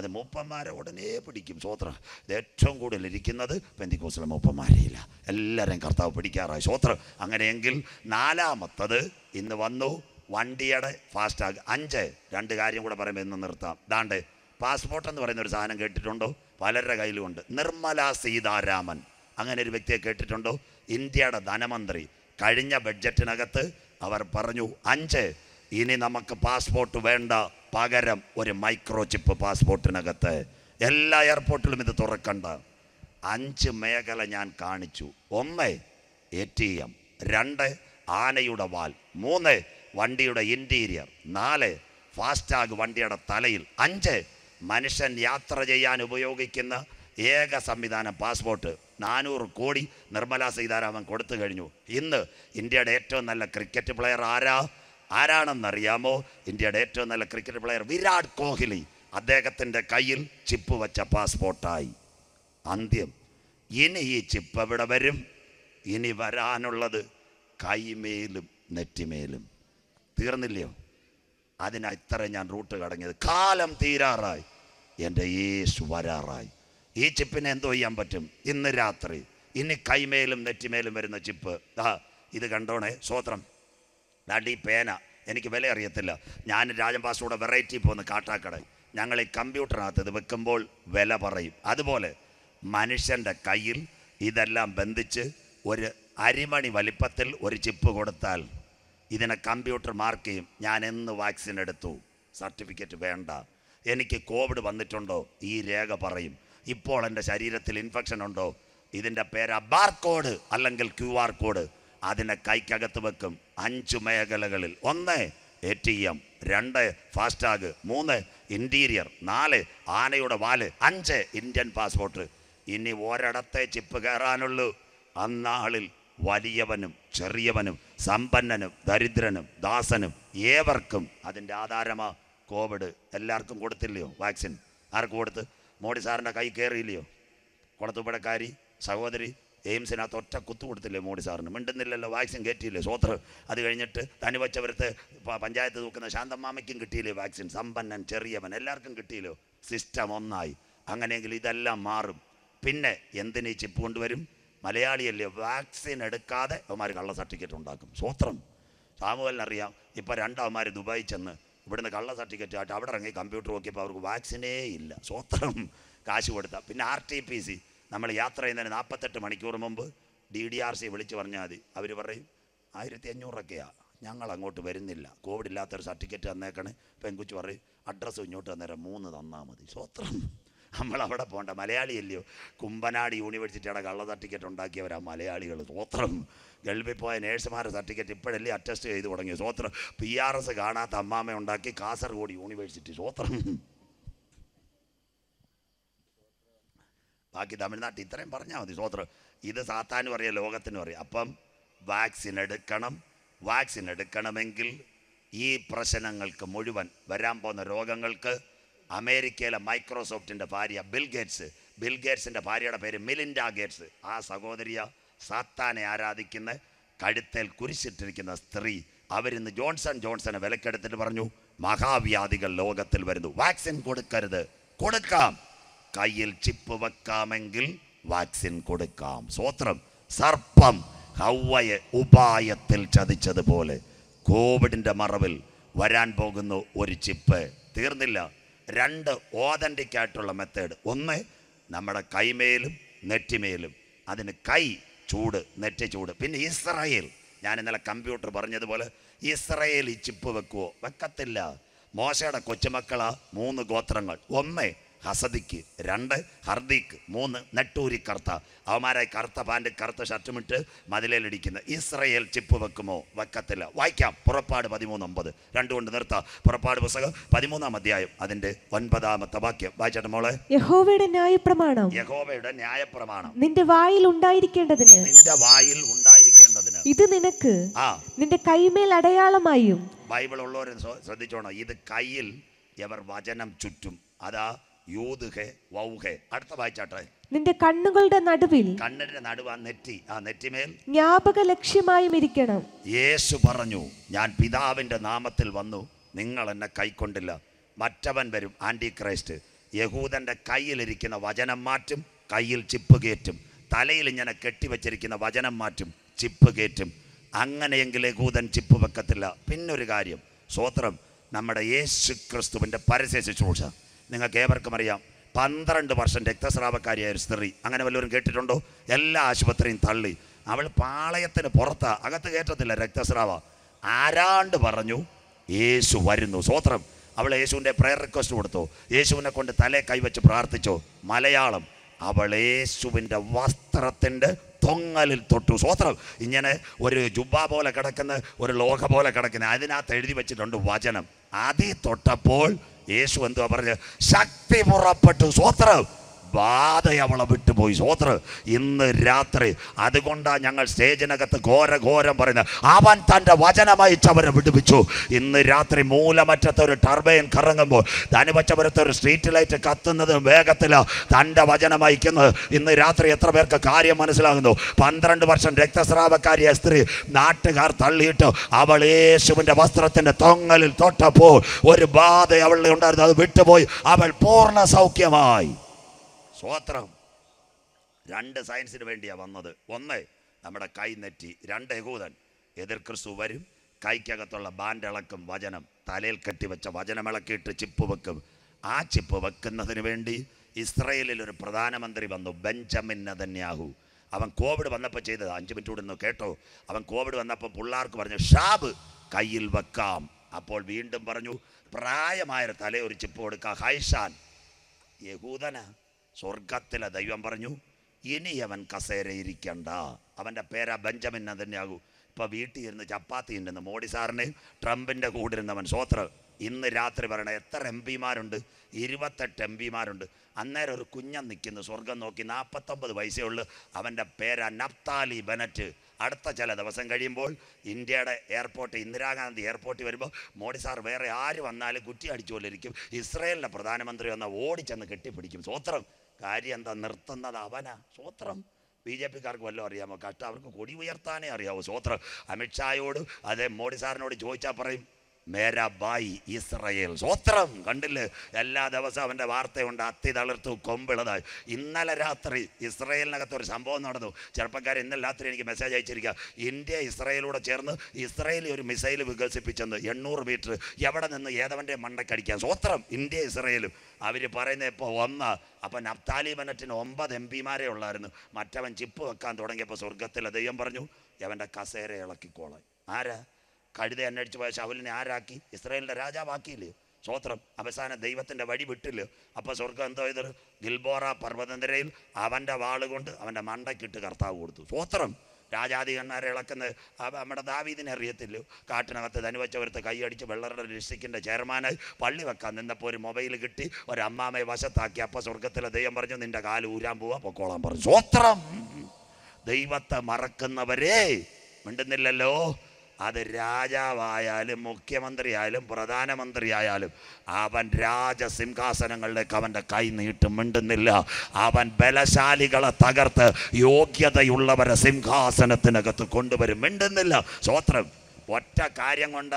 അത് മൂപ്പന്മാരെ ഉടനെ പിടിക്കും സ്വോത്രം ഇത് ഏറ്റവും കൂടുതൽ ഇരിക്കുന്നത് പെന്തിക്കോസിലെ മൂപ്പന്മാരെയില്ല എല്ലാവരെയും കർത്താവ് പിടിക്കാറായി സ്വോത്രം അങ്ങനെയെങ്കിൽ നാലാമത്തത് ഇന്ന് വന്നു വണ്ടിയുടെ ഫാസ്റ്റാഗ് അഞ്ച് രണ്ട് കാര്യം കൂടെ പറയുമ്പോൾ ഇന്ന് നിർത്താം ദാണ്ട് പാസ്പോർട്ട് എന്ന് പറയുന്ന ഒരു സാധനം കേട്ടിട്ടുണ്ടോ പലരുടെ കയ്യിലുമുണ്ട് നിർമ്മല സീതാരാമൻ അങ്ങനെ ഒരു വ്യക്തിയെ കേട്ടിട്ടുണ്ടോ ഇന്ത്യയുടെ ധനമന്ത്രി കഴിഞ്ഞ ബഡ്ജറ്റിനകത്ത് അവർ പറഞ്ഞു അഞ്ച് ഇനി നമുക്ക് പാസ്പോർട്ട് വേണ്ട പകരം ഒരു മൈക്രോ ചിപ്പ് പാസ്പോർട്ടിനകത്ത് എല്ലാ എയർപോർട്ടിലും ഇത് തുറക്കണ്ട അഞ്ച് മേഖല ഞാൻ കാണിച്ചു ഒന്ന് എ ടി എം രണ്ട് ആനയുടെ വാൽ മൂന്ന് വണ്ടിയുടെ ഇൻറ്റീരിയർ നാല് ഫാസ്റ്റാഗ് വണ്ടിയുടെ തലയിൽ അഞ്ച് മനുഷ്യൻ യാത്ര ചെയ്യാൻ ഉപയോഗിക്കുന്ന ഏക സംവിധാനം പാസ്പോർട്ട് നാനൂറ് കോടി നിർമ്മല സീതാരാമൻ കൊടുത്തു കഴിഞ്ഞു ഇന്ന് ഇന്ത്യയുടെ ഏറ്റവും നല്ല ക്രിക്കറ്റ് പ്ലെയർ ആരാ ആരാണെന്നറിയാമോ ഇന്ത്യയുടെ ഏറ്റവും നല്ല ക്രിക്കറ്റ് പ്ലെയർ വിരാട് കോഹ്ലി അദ്ദേഹത്തിൻ്റെ കയ്യിൽ ചിപ്പ് വച്ച പാസ്പോർട്ടായി അന്ത്യം ഇനി ഈ ചിപ്പ് എവിടെ വരും ഇനി വരാനുള്ളത് കൈമേലും നെറ്റിമേലും തീർന്നില്ലയോ അതിനത്ര ഞാൻ റൂട്ട് കടങ്ങിയത് കാലം തീരാറായി എൻ്റെ യേശു വരാറായി ഈ ചിപ്പിനെ എന്തോ ചെയ്യാൻ പറ്റും ഇന്ന് രാത്രി ഇനി കൈമേലും നെറ്റിമേലും വരുന്ന ചിപ്പ് ആ ഇത് കണ്ടോണേ സ്വോത്രം ദാണ്ടി പേന എനിക്ക് വില അറിയത്തില്ല ഞാൻ രാജൻ പാസ്റ്റോടെ വെറൈറ്റി പോകുന്ന കാട്ടാക്കട ഞങ്ങൾ ഈ കമ്പ്യൂട്ടറിനകത്ത് ഇത് വെക്കുമ്പോൾ വില പറയും അതുപോലെ മനുഷ്യൻ്റെ കയ്യിൽ ഇതെല്ലാം ബന്ധിച്ച് ഒരു അരിമണി വലിപ്പത്തിൽ ഒരു ചിപ്പ് കൊടുത്താൽ ഇതിനെ കമ്പ്യൂട്ടർ മാർക്ക് ചെയ്യും ഞാൻ എന്ന് വാക്സിൻ എടുത്തു സർട്ടിഫിക്കറ്റ് വേണ്ട എനിക്ക് കോവിഡ് വന്നിട്ടുണ്ടോ ഈ രേഖ പറയും ഇപ്പോൾ എൻ്റെ ശരീരത്തിൽ ഇൻഫെക്ഷൻ ഉണ്ടോ ഇതിൻ്റെ ബാർ ബാർകോഡ് അല്ലെങ്കിൽ ക്യു ആർ കോഡ് അതിനെ കൈക്കകത്ത് വെക്കും അഞ്ച് മേഖലകളിൽ ഒന്ന് എ ടി എം രണ്ട് ഫാസ്റ്റാഗ് മൂന്ന് ഇൻറ്റീരിയർ നാല് ആനയുടെ വാല് അഞ്ച് ഇന്ത്യൻ പാസ്പോർട്ട് ഇനി ഒരിടത്തെ ചിപ്പ് കയറാനുള്ളൂ അന്നാളിൽ വലിയവനും ചെറിയവനും സമ്പന്നനും ദരിദ്രനും ദാസനും ഏവർക്കും അതിൻ്റെ ആധാരമാണ് കോവിഡ് എല്ലാവർക്കും കൊടുത്തില്ലയോ വാക്സിൻ ആർക്കും കൊടുത്ത് മോഡി സാറിൻ്റെ കൈ കയറിയില്ലയോ കുളത്തുപടക്കാരി സഹോദരി എയിംസിനകത്ത് ഒറ്റ കുത്തു കൊടുത്തില്ലേ മോഡി സാറിന് മിണ്ടുന്നില്ലല്ലോ വാക്സിൻ കയറ്റിയില്ലേ സോത്ര അത് കഴിഞ്ഞിട്ട് തനിവച്ചവരത്ത് പഞ്ചായത്ത് തൂക്കുന്ന ശാന്തമാമയ്ക്കും കിട്ടിയില്ലേ വാക്സിൻ സമ്പന്നൻ ചെറിയവൻ എല്ലാവർക്കും കിട്ടിയില്ലോ സിസ്റ്റം ഒന്നായി അങ്ങനെയെങ്കിൽ ഇതെല്ലാം മാറും പിന്നെ എന്തിനീ ചിപ്പ് കൊണ്ടുവരും മലയാളിയല്ലേ വാക്സിൻ എടുക്കാതെ അവന്മാർ കള്ള സർട്ടിഫിക്കറ്റ് ഉണ്ടാക്കും സോത്രം സാമുവലിനറിയാം ഇപ്പം രണ്ടവന്മാർ ദുബായി ചെന്ന് ഇവിടുന്ന് കള്ള സർട്ടിഫിക്കറ്റ് ആയിട്ട് അവിടെ ഇറങ്ങി കമ്പ്യൂട്ടർ നോക്കിയപ്പോൾ അവർക്ക് വാക്സിനേ ഇല്ല സ്വത്രം കാശ് കൊടുത്താൽ പിന്നെ ആർ ടി പി സി നമ്മൾ യാത്ര ചെയ്യുന്നതിന് നാൽപ്പത്തെട്ട് മണിക്കൂർ മുമ്പ് ഡി ഡി ആർ സി വിളിച്ച് പറഞ്ഞാൽ മതി അവർ പറയും ആയിരത്തി അഞ്ഞൂറൊക്കെയാണ് ഞങ്ങൾ അങ്ങോട്ട് വരുന്നില്ല കോവിഡ് ഇല്ലാത്തൊരു സർട്ടിഫിക്കറ്റ് തന്നേക്കണേ പെൺകുച്ചി പറയും അഡ്രസ്സ് ഇങ്ങോട്ട് തന്നേരം മൂന്ന് തന്നാൽ മതി സ്വത്രം നമ്മൾ അവിടെ പോകണ്ട മലയാളിയല്ലയോ കുമ്പനാട് യൂണിവേഴ്സിറ്റിയുടെ കള്ള സർട്ടിഫിക്കറ്റ് ഉണ്ടാക്കിയവരാ മലയാളികൾ സ്വോത്രം ഗൾഫിൽ പോയ നേഴ്സുമാരുടെ സർട്ടിഫിക്കറ്റ് ഇപ്പോഴല്ലേ അറ്റസ്റ്റ് ചെയ്ത് തുടങ്ങി സ്വോത്രം പി ആർ എസ് കാണാത്ത അമ്മാമ്മ ഉണ്ടാക്കി കാസർഗോഡ് യൂണിവേഴ്സിറ്റി സ്വോത്രം ബാക്കി തമിഴ്നാട്ടിൽ ഇത്രയും പറഞ്ഞാൽ മതി സ്വോത്രം ഇത് സാത്താൻ അറിയാം ലോകത്തിന് പറയാം അപ്പം വാക്സിൻ എടുക്കണം വാക്സിൻ എടുക്കണമെങ്കിൽ ഈ പ്രശ്നങ്ങൾക്ക് മുഴുവൻ വരാൻ പോകുന്ന രോഗങ്ങൾക്ക് അമേരിക്കയിലെ മൈക്രോസോഫ്റ്റിൻ്റെ ഭാര്യ ബിൽ ഗേറ്റ്സ് ബിൽ ഗേറ്റ്സിൻ്റെ ഭാര്യയുടെ പേര് മിലിൻഡ ഗേറ്റ്സ് ആ സഹോദരിയ സാത്താനെ ആരാധിക്കുന്ന കഴുത്തേൽ കുരിശിട്ടിരിക്കുന്ന സ്ത്രീ അവരിന്ന് ജോൺസൺ ജോൺസനെ വിലക്കെടുത്തിട്ട് പറഞ്ഞു മഹാവ്യാധികൾ ലോകത്തിൽ വരുന്നു വാക്സിൻ കൊടുക്കരുത് കൊടുക്കാം കയ്യിൽ ചിപ്പ് വെക്കാമെങ്കിൽ വാക്സിൻ കൊടുക്കാം സ്വോത്രം സർപ്പം ഹൗവയെ ഉപായത്തിൽ ചതിച്ചതുപോലെ കോവിഡിൻ്റെ മറവിൽ വരാൻ പോകുന്ന ഒരു ചിപ്പ് തീർന്നില്ല രണ്ട് ഓതൻറ്റിക് ആയിട്ടുള്ള മെത്തേഡ് ഒന്ന് നമ്മുടെ കൈമേലും നെറ്റിമേലും അതിന് കൈ ചൂട് നെറ്റ് ചൂട് പിന്നെ ഇസ്രയേൽ ഞാൻ ഇന്നലെ കമ്പ്യൂട്ടർ പറഞ്ഞതുപോലെ ഇസ്രയേൽ ഈ ചിപ്പ് വെക്കുവോ വെക്കത്തില്ല മോശയുടെ കൊച്ചുമക്കളാ മൂന്ന് ഗോത്രങ്ങൾ ഒന്ന് ഹസദിക്ക് രണ്ട് ഹർദീക്ക് മൂന്ന് നെട്ടൂരി കർത്ത അവന്മാരായി കറുത്ത പാൻറ്റ് കറുത്ത ഷർട്ടുമിട്ട് മതിലേലിടിക്കുന്ന ഇസ്രയേൽ ചിപ്പ് വെക്കുമോ വെക്കത്തില്ല വായിക്കാം പുറപ്പാട് പതിമൂന്ന് ഒമ്പത് രണ്ടുകൊണ്ട് നിർത്താം പുറപ്പാട് പുസ്തകം പതിമൂന്നാം അധ്യായം അതിന്റെ ഒൻപതാമത്തെ വാക്യം വായിച്ചാട്ടെ മോളെ യഹോവയുടെ പ്രമാണം യഹോവയുടെ പ്രമാണം നിന്റെ വായിൽ ഉണ്ടായിരിക്കേണ്ടതിന് നിന്റെ വായിൽ ഉണ്ടായിരിക്കേണ്ടതിന് ഇത് നിനക്ക് ആ നിന്റെ കൈമേൽ അടയാളമായും ബൈബിൾ ഉള്ളവരെ ശ്രദ്ധിച്ചോണം ഇത് കയ്യിൽ എവർ വചനം ചുറ്റും അതാ അടുത്ത വായിച്ചാട്ടെ നിന്റെ കണ്ണുകളുടെ നടുവിൽ കണ്ണിന്റെ നടുവ് നെറ്റി ആ നെറ്റിമേൽ ജ്ഞാപക ലക്ഷ്യമായും ഇരിക്കണം യേശു പറഞ്ഞു ഞാൻ പിതാവിന്റെ നാമത്തിൽ വന്നു നിങ്ങൾ എന്നെ കൈക്കൊണ്ടില്ല മറ്റവൻ വരും ആന്റി ക്രൈസ്റ്റ് യഹൂദന്റെ കയ്യിലിരിക്കുന്ന വചനം മാറ്റും കയ്യിൽ ചിപ്പ് കയറ്റും തലയിൽ ഇങ്ങനെ കെട്ടിവെച്ചിരിക്കുന്ന വചനം മാറ്റും ചിപ്പ് കയറ്റും അങ്ങനെയെങ്കിൽ യഹൂദൻ ചിപ്പ് വെക്കത്തില്ല പിന്നൊരു കാര്യം സ്വോത്രം നമ്മുടെ യേശു ക്രിസ്തുവിൻ്റെ പരസ്യ ശുശ്രൂഷ നിങ്ങൾക്ക് ഏവർക്കും അറിയാം പന്ത്രണ്ട് വർഷം രക്തസ്രാവക്കാരിയായ ഒരു സ്ത്രീ അങ്ങനെ വല്ലവരും കേട്ടിട്ടുണ്ടോ എല്ലാ ആശുപത്രിയും തള്ളി അവൾ പാളയത്തിന് പുറത്ത് അകത്ത് കയറ്റത്തില്ല രക്തസ്രാവ ആരാണ്ട് പറഞ്ഞു യേശു വരുന്നു സ്വോത്രം അവൾ യേശുവിൻ്റെ പ്രയർ റിക്വസ്റ്റ് കൊടുത്തു യേശുവിനെ കൊണ്ട് തലേ കൈവച്ച് പ്രാർത്ഥിച്ചു മലയാളം അവൾ യേശുവിൻ്റെ വസ്ത്രത്തിൻ്റെ തൊങ്ങലിൽ തൊട്ടു സ്വോത്രം ഇങ്ങനെ ഒരു ജുബ പോലെ കിടക്കുന്ന ഒരു ലോക പോലെ കിടക്കുന്ന അതിനകത്ത് എഴുതി വെച്ചിട്ടുണ്ട് വചനം അതി തൊട്ടപ്പോൾ യേശു എന്തുവാ പറഞ്ഞത് ശക്തി പുറപ്പെട്ടു സ്വോത്രം ബാധ അവളെ വിട്ടുപോയി സോത്ര ഇന്ന് രാത്രി അതുകൊണ്ടാ ഞങ്ങൾ സ്റ്റേജിനകത്ത് ഘോര ഘോരം പറയുന്നത് അവൻ തൻ്റെ അവരെ വിടുവിച്ചു ഇന്ന് രാത്രി മൂലമറ്റത്തെ ഒരു ടർബൈൻ കറങ്ങുമ്പോൾ ധനുവച്ചപുരത്തെ ഒരു സ്ട്രീറ്റ് ലൈറ്റ് കത്തുന്നത് വേഗത്തില തൻ്റെ വചനമയക്കുന്നത് ഇന്ന് രാത്രി എത്ര പേർക്ക് കാര്യം മനസ്സിലാകുന്നു പന്ത്രണ്ട് വർഷം രക്തസ്രാവക്കാരിയ സ്ത്രീ നാട്ടുകാർ തള്ളിയിട്ട് അവൾ യേശുവിൻ്റെ വസ്ത്രത്തിൻ്റെ തൊങ്ങലിൽ തൊട്ടപ്പോൾ ഒരു ബാധ അവളുടെ ഉണ്ടായിരുന്നു അത് വിട്ടുപോയി അവൾ പൂർണ്ണ സൗഖ്യമായി സ്വോത്രം രണ്ട് സയൻസിന് വേണ്ടിയാണ് വന്നത് ഒന്ന് നമ്മുടെ കൈ നെറ്റി രണ്ട് യഹൂദൻ എതിർ ക്രിസ്തു വരും കൈക്കകത്തുള്ള ബാൻഡ് ഇളക്കും വചനം തലയിൽ കെട്ടിവെച്ച വചനം ഇളക്കിയിട്ട് ചിപ്പ് വെക്കും ആ ചിപ്പ് വെക്കുന്നതിന് വേണ്ടി ഇസ്രയേലിൽ ഒരു പ്രധാനമന്ത്രി വന്നു ബെഞ്ചമിൻ നദന്യാഹു അവൻ കോവിഡ് വന്നപ്പോൾ ചെയ്തത് അഞ്ച് മിനിറ്റ് കൂടെ കേട്ടോ അവൻ കോവിഡ് വന്നപ്പോൾ പിള്ളേർക്ക് പറഞ്ഞു ഷാബ് കയ്യിൽ വെക്കാം അപ്പോൾ വീണ്ടും പറഞ്ഞു പ്രായമായ തലയൊരു ചിപ്പ് കൊടുക്കാം ഹൈഷാൻ യഹൂദനാ സ്വർഗത്തിലെ ദൈവം പറഞ്ഞു ഇനി അവൻ കസേരയിരിക്കണ്ട അവൻ്റെ പേരാ ബെഞ്ചമിൻ തന്നെയാകൂ ഇപ്പോൾ വീട്ടിൽ ഇരുന്ന് ചപ്പാത്തി ഉണ്ടെന്ന് മോഡി സാറിന് ട്രംപിൻ്റെ കൂടെ ഇരുന്നവൻ സോത്ര ഇന്ന് രാത്രി പറയണ എത്ര എം പിമാരുണ്ട് ഇരുപത്തെട്ട് എം പിമാരുണ്ട് അന്നേരം ഒരു കുഞ്ഞൻ നിൽക്കുന്നു സ്വർഗം നോക്കി നാൽപ്പത്തൊമ്പത് ഉള്ളു അവൻ്റെ പേരാ നപ്താലി ബനറ്റ് അടുത്ത ചില ദിവസം കഴിയുമ്പോൾ ഇന്ത്യയുടെ എയർപോർട്ട് ഇന്ദിരാഗാന്ധി എയർപോർട്ടിൽ വരുമ്പോൾ മോഡി സാർ വേറെ ആര് വന്നാലും കുറ്റി അടിച്ചുകൊണ്ടിരിക്കും ഇസ്രയേലിൻ്റെ പ്രധാനമന്ത്രി വന്നാൽ ഓടിച്ചെന്ന് കെട്ടിപ്പിടിക്കും സ്വോത്രം കാര്യം എന്താ നിർത്തുന്നത് അവനാ സ്വോത്രം ബി ജെ പിക്കാർക്ക് വല്ലതും അറിയാമോ കഷ്ട അവർക്ക് കൊടി ഉയർത്താനേ അറിയാവൂ സ്വോത്രം അമിത്ഷായോട് അതേ മോഡി സാറിനോട് ചോദിച്ചാൽ പറയും മേരാ ഇസ്രയേൽ സ്വത്രം കണ്ടില്ലേ എല്ലാ ദിവസവും അവൻ്റെ വാർത്തയുണ്ട് അത്തി തളിർത്തു കൊമ്പിളതായി ഇന്നലെ രാത്രി ഇസ്രയേലിനകത്ത് ഒരു സംഭവം നടന്നു ചെറുപ്പക്കാർ ഇന്നലെ രാത്രി എനിക്ക് മെസ്സേജ് അയച്ചിരിക്കുക ഇന്ത്യ ഇസ്രയേലൂടെ ചേർന്ന് ഇസ്രയേലി ഒരു മിസൈൽ വികസിപ്പിച്ചെന്ന് എണ്ണൂറ് മീറ്റർ എവിടെ നിന്ന് ഏതവൻ്റെ മണ്ടക്കടിക്കാൻ സ്വത്രം ഇന്ത്യ ഇസ്രയേലും അവർ പറയുന്നത് ഇപ്പോൾ ഒന്ന് അപ്പം നഫ്താലി ബനറ്റിന് ഒമ്പത് എം പിമാരെ ഉള്ളായിരുന്നു മറ്റവൻ ചിപ്പ് വെക്കാൻ തുടങ്ങിയപ്പോൾ സ്വർഗത്തിൽ ദൈവം പറഞ്ഞു അവൻ്റെ കസേര ഇളക്കിക്കോളാം ആരാ കഴുത അന്വേഷിച്ച് പോയ ശൗലിനെ ആരാക്കി ഇസ്രയേലിന്റെ രാജാവാക്കിയില്ലേ സ്വോത്രം അവസാന ദൈവത്തിന്റെ വഴി വിട്ടില്ല അപ്പോൾ സ്വർഗം എന്തോ ഇതർ ഗിൽബോറ പർവ്വതനിരയിൽ അവന്റെ വാളുകൊണ്ട് അവന്റെ മണ്ടക്കിട്ട് കർത്താവ് കൊടുത്തു സ്വോത്രം രാജാധികന്മാരെ ഇളക്കുന്ന നമ്മുടെ ദാവീദിനെ അറിയത്തില്ല കാട്ടിനകത്ത് ധനുവച്ചവരത്ത് കൈയടിച്ച് വെള്ളറുടെ ഡിസ്ട്രിക്റ്റിൻ്റെ ചെയർമാനായി പള്ളി വെക്കാൻ നിന്നപ്പോൾ ഒരു മൊബൈൽ കിട്ടി ഒരു അമ്മാമയെ വശത്താക്കി അപ്പോൾ സ്വർഗത്തിലെ ദൈവം പറഞ്ഞു നിൻ്റെ കാല് ഊരാൻ പോവാ പൊക്കോളാൻ പറഞ്ഞു സ്വോത്രം ദൈവത്തെ മറക്കുന്നവരെ മിണ്ടുന്നില്ലല്ലോ അത് രാജാവായാലും മുഖ്യമന്ത്രിയായാലും പ്രധാനമന്ത്രിയായാലും അവൻ രാജസിംഹാസനങ്ങളിലേക്ക് അവൻ്റെ കൈ നീട്ടും മിണ്ടുന്നില്ല അവൻ ബലശാലികളെ തകർത്ത് യോഗ്യതയുള്ളവരെ സിംഹാസനത്തിനകത്ത് കൊണ്ടുവരും മിണ്ടുന്നില്ല സ്വോത്രം ഒറ്റ കാര്യം കൊണ്ട്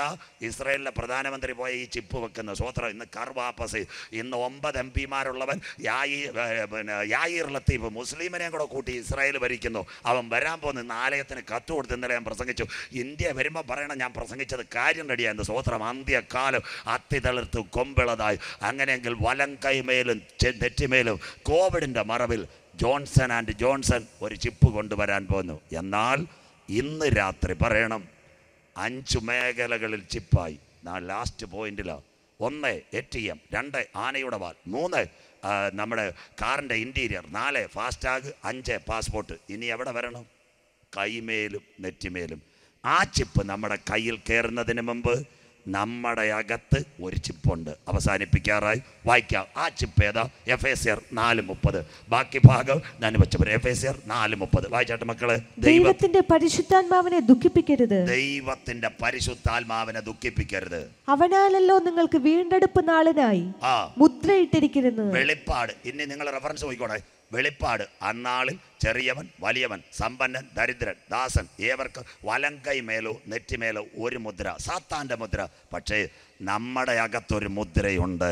ഇസ്രയേലിലെ പ്രധാനമന്ത്രി പോയ ഈ ചിപ്പ് വെക്കുന്ന സ്വോത്രം ഇന്ന് കർവാപ്പസ് ഇന്ന് ഒമ്പത് എം പിമാരുള്ളവൻ യായി പിന്നെ യായിർ ലത്തീഫ് മുസ്ലിമിനെയും കൂടെ കൂട്ടി ഇസ്രായേൽ ഭരിക്കുന്നു അവൻ വരാൻ പോകുന്ന ഇന്ന് ആലയത്തിന് കത്ത് കൊടുത്ത് ഇന്നലെ ഞാൻ പ്രസംഗിച്ചു ഇന്ത്യ വരുമ്പോൾ പറയണം ഞാൻ പ്രസംഗിച്ചത് കാര്യം റെഡിയാണ് എൻ്റെ സ്വോത്രം അന്ത്യകാലം അത്തി തളിർത്ത് കൊമ്പിളതായി അങ്ങനെയെങ്കിൽ വലം കൈമേലും നെറ്റിമേലും കോവിഡിൻ്റെ മറവിൽ ജോൺസൺ ആൻഡ് ജോൺസൺ ഒരു ചിപ്പ് കൊണ്ടുവരാൻ പോകുന്നു എന്നാൽ ഇന്ന് രാത്രി പറയണം അഞ്ച് മേഖലകളിൽ ചിപ്പായി നാ ലാസ്റ്റ് പോയിന്റിലാണ് ഒന്ന് ടി എം രണ്ട് ആനയുടെ വാൽ മൂന്ന് നമ്മുടെ കാറിൻ്റെ ഇൻറ്റീരിയർ നാല് ഫാസ്റ്റാഗ് അഞ്ച് പാസ്പോർട്ട് ഇനി എവിടെ വരണം കൈമേലും നെറ്റിമേലും ആ ചിപ്പ് നമ്മുടെ കയ്യിൽ കയറുന്നതിന് മുമ്പ് നമ്മുടെ അകത്ത് ഒരു ചിപ്പുണ്ട് അവസാനിപ്പിക്കാറായി വായിക്കാം ആ ചിപ്പ് ഏതാ എഫ് എസ് ആർ നാല് മുപ്പത് ബാക്കി ഭാഗം ഞാൻ വെച്ചപ്പോ എഫ് എസ് ആർ നാല് മുപ്പത് വായിച്ചാട്ട് മക്കളെ ദൈവത്തിന്റെ പരിശുദ്ധാത്മാവിനെ ദുഃഖിപ്പിക്കരുത് ദൈവത്തിന്റെ പരിശുദ്ധാത്മാവിനെ ദുഃഖിപ്പിക്കരുത് അവനാലല്ലോ നിങ്ങൾക്ക് വീണ്ടെടുപ്പ് നാളിനായി മുദ്രയിട്ടിരിക്കുന്നത് വെളിപ്പാട് ഇനി നിങ്ങൾ റെഫറൻസ് നോക്കിക്കോണേ വെളിപ്പാട് അന്നാളിൽ ചെറിയവൻ വലിയവൻ സമ്പന്നൻ ദരിദ്രൻ ദാസൻ ഏവർക്ക് വലങ്കൈ മേലോ നെറ്റിമേലോ ഒരു മുദ്ര സാത്താൻ്റെ മുദ്ര പക്ഷേ നമ്മുടെ അകത്തൊരു മുദ്രയുണ്ട്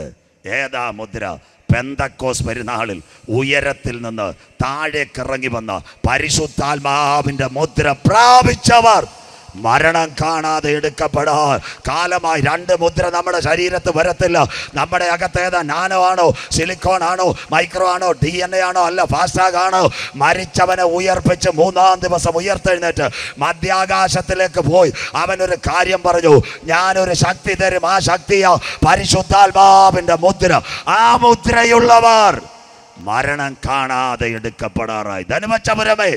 ഏതാ മുദ്ര പെന്തക്കോസ് പെരുന്നാളിൽ ഉയരത്തിൽ നിന്ന് താഴേക്കിറങ്ങി വന്ന പരിശുദ്ധാത്മാവിൻ്റെ മുദ്ര പ്രാപിച്ചവർ മരണം കാണാതെ എടുക്കപ്പെടാ കാലമായി രണ്ട് മുദ്ര നമ്മുടെ ശരീരത്ത് വരത്തില്ല നമ്മുടെ അകത്തേതാ നാനോ ആണോ സിലിക്കോൺ ആണോ മൈക്രോ ആണോ ഡി എൻ എ ആണോ അല്ല ഫാസ്റ്റാഗ് ആണോ മരിച്ചവനെ ഉയർപ്പിച്ച് മൂന്നാം ദിവസം ഉയർത്തെഴുന്നേറ്റ് മധ്യാകാശത്തിലേക്ക് പോയി അവനൊരു കാര്യം പറഞ്ഞു ഞാനൊരു ശക്തി തരും ആ ശക്തിയാ പരിശുദ്ധാത്മാവിന്റെ മുദ്ര ആ മുദ്രയുള്ളവർ മരണം കാണാതെ എടുക്കപ്പെടാറായി ധനുവച്ചപുരമേ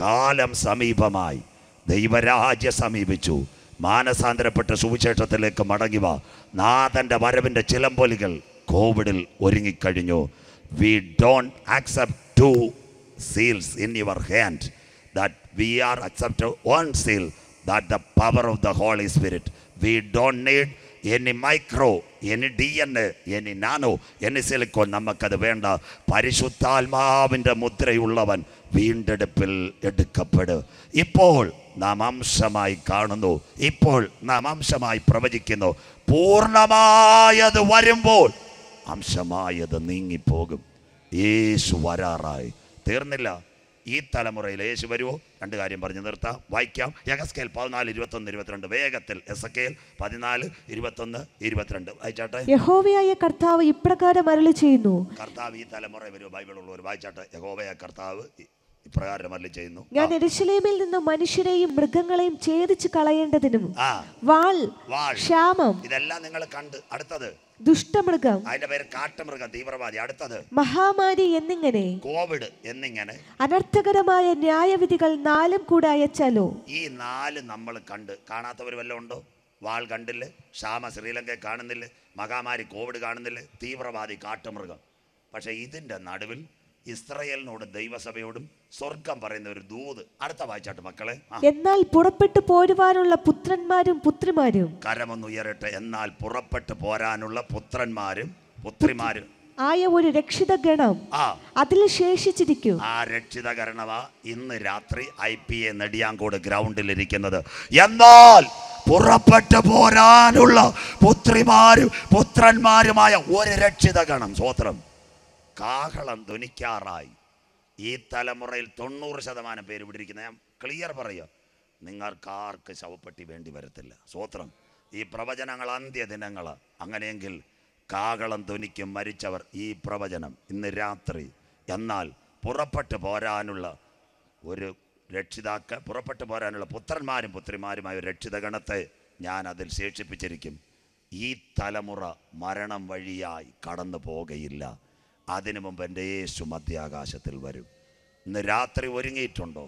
കാലം സമീപമായി ദൈവരാജ്യ സമീപിച്ചു മാനസാന്തരപ്പെട്ട സുവിശേഷത്തിലേക്ക് മടങ്ങിവ നാഥൻ്റെ വരവിൻ്റെ ചിലമ്പൊലികൾ കോവിഡിൽ ഒരുങ്ങിക്കഴിഞ്ഞു we don't accept two seals in your hand that we are accept one seal that the power of the Holy Spirit we don't need any micro any D N any nano any silicon നമുക്കത് വേണ്ട പരിശുദ്ധാത്മാവിൻ്റെ മുദ്രയുള്ളവൻ വീണ്ടെടുപ്പിൽ എടുക്കപ്പെടും ഇപ്പോൾ നാമാംശമായി കാണുന്നു ഇപ്പോൾ നാം പ്രവചിക്കുന്നു പൂർണ്ണമായത് വരുമ്പോൾ അംശമായത് നീങ്ങിപ്പോകും യേശു വരാറായി തീർന്നില്ല ഈ തലമുറയിൽ യേശു വരുമോ രണ്ട് കാര്യം പറഞ്ഞു നിർത്താം വായിക്കാം യഹസ്കേൽ പതിനാല് ഇരുപത്തൊന്ന് ഇരുപത്തിരണ്ട് വേഗത്തിൽ എസക്കേൽ പതിനാല് ഇരുപത്തൊന്ന് ഇരുപത്തിരണ്ട് വായിച്ചാട്ടെ യഹോവയായ കർത്താവ് ഇപ്രകാരം അരളി ചെയ്യുന്നു കർത്താവ് ഈ തലമുറ വരുമോ ബൈബിൾ ഉള്ളവർ വായിച്ചാട്ടെ യഹോവയായ കർത്താവ് ഇപ്രകാരം അല്ല ചെയ്യുന്നു ഞാൻ എരുശലേമിൽ നിന്ന് മനുഷ്യരെയും മൃഗങ്ങളെയും ഛേദിച്ച് കളയേണ്ടതിനും വാൾ ക്ഷാമം ഇതെല്ലാം നിങ്ങൾ കണ്ട് അടുത്തത് ദുഷ്ടമൃഗം അതിന്റെ പേര് കാട്ടമൃഗം തീവ്രവാദി അടുത്തത് മഹാമാരി എന്നിങ്ങനെ കോവിഡ് എന്നിങ്ങനെ അനർത്ഥകരമായ ന്യായവിധികൾ നാലും കൂടെ അയച്ചാലോ ഈ നാല് നമ്മൾ കണ്ട് കാണാത്തവർ ഉണ്ടോ വാൾ കണ്ടില്ല ക്ഷാമ ശ്രീലങ്ക കാണുന്നില്ല മഹാമാരി കോവിഡ് കാണുന്നില്ല തീവ്രവാദി കാട്ടുമൃഗം പക്ഷേ ഇതിന്റെ നടുവിൽ ഇസ്രയേലിനോടും ദൈവസഭയോടും സ്വർഗം പറയുന്ന ഒരു ദൂത് അടുത്ത വായിച്ചാട്ട് മക്കളെ എന്നാൽ പുറപ്പെട്ടു പോരുവാനുള്ള പുത്രന്മാരും പുത്രിമാരും കരമൊന്നുയരട്ടെ എന്നാൽ പുറപ്പെട്ടു പോരാനുള്ള പുത്രന്മാരും പുത്രിമാരും ആയ ഒരു രക്ഷിത ഗണം അതിൽ ശേഷിച്ചിരിക്കും ആ രക്ഷിത ഗണവാ ഇന്ന് രാത്രി ഐ പി എ നെടിയാങ്കോട് ഗ്രൗണ്ടിൽ ഇരിക്കുന്നത് എന്നാൽ പുറപ്പെട്ടു പോരാനുള്ള പുത്രിമാരും പുത്രന്മാരുമായ ഒരു രക്ഷിത ഗണം സ്വോത്രം കാഹളം ധ്വനിക്കാറായി ഈ തലമുറയിൽ തൊണ്ണൂറ് ശതമാനം പേര് ഇവിടെ ഞാൻ ക്ലിയർ പറയുക നിങ്ങൾക്ക് ആർക്ക് ശവപ്പെട്ടി വേണ്ടി വരത്തില്ല സ്വോത്രം ഈ പ്രവചനങ്ങൾ ദിനങ്ങൾ അങ്ങനെയെങ്കിൽ കാകളം ധ്വനിക്കും മരിച്ചവർ ഈ പ്രവചനം ഇന്ന് രാത്രി എന്നാൽ പുറപ്പെട്ടു പോരാനുള്ള ഒരു രക്ഷിതാക്ക പുറപ്പെട്ടു പോരാനുള്ള പുത്രന്മാരും പുത്രിമാരുമായ ഒരു രക്ഷിതഗണത്തെ ഞാൻ അതിൽ ശേഷിപ്പിച്ചിരിക്കും ഈ തലമുറ മരണം വഴിയായി കടന്നു പോകയില്ല അതിനു മുമ്പ് എൻ്റെ യേശു മധ്യാകാശത്തിൽ വരും ഇന്ന് രാത്രി ഒരുങ്ങിയിട്ടുണ്ടോ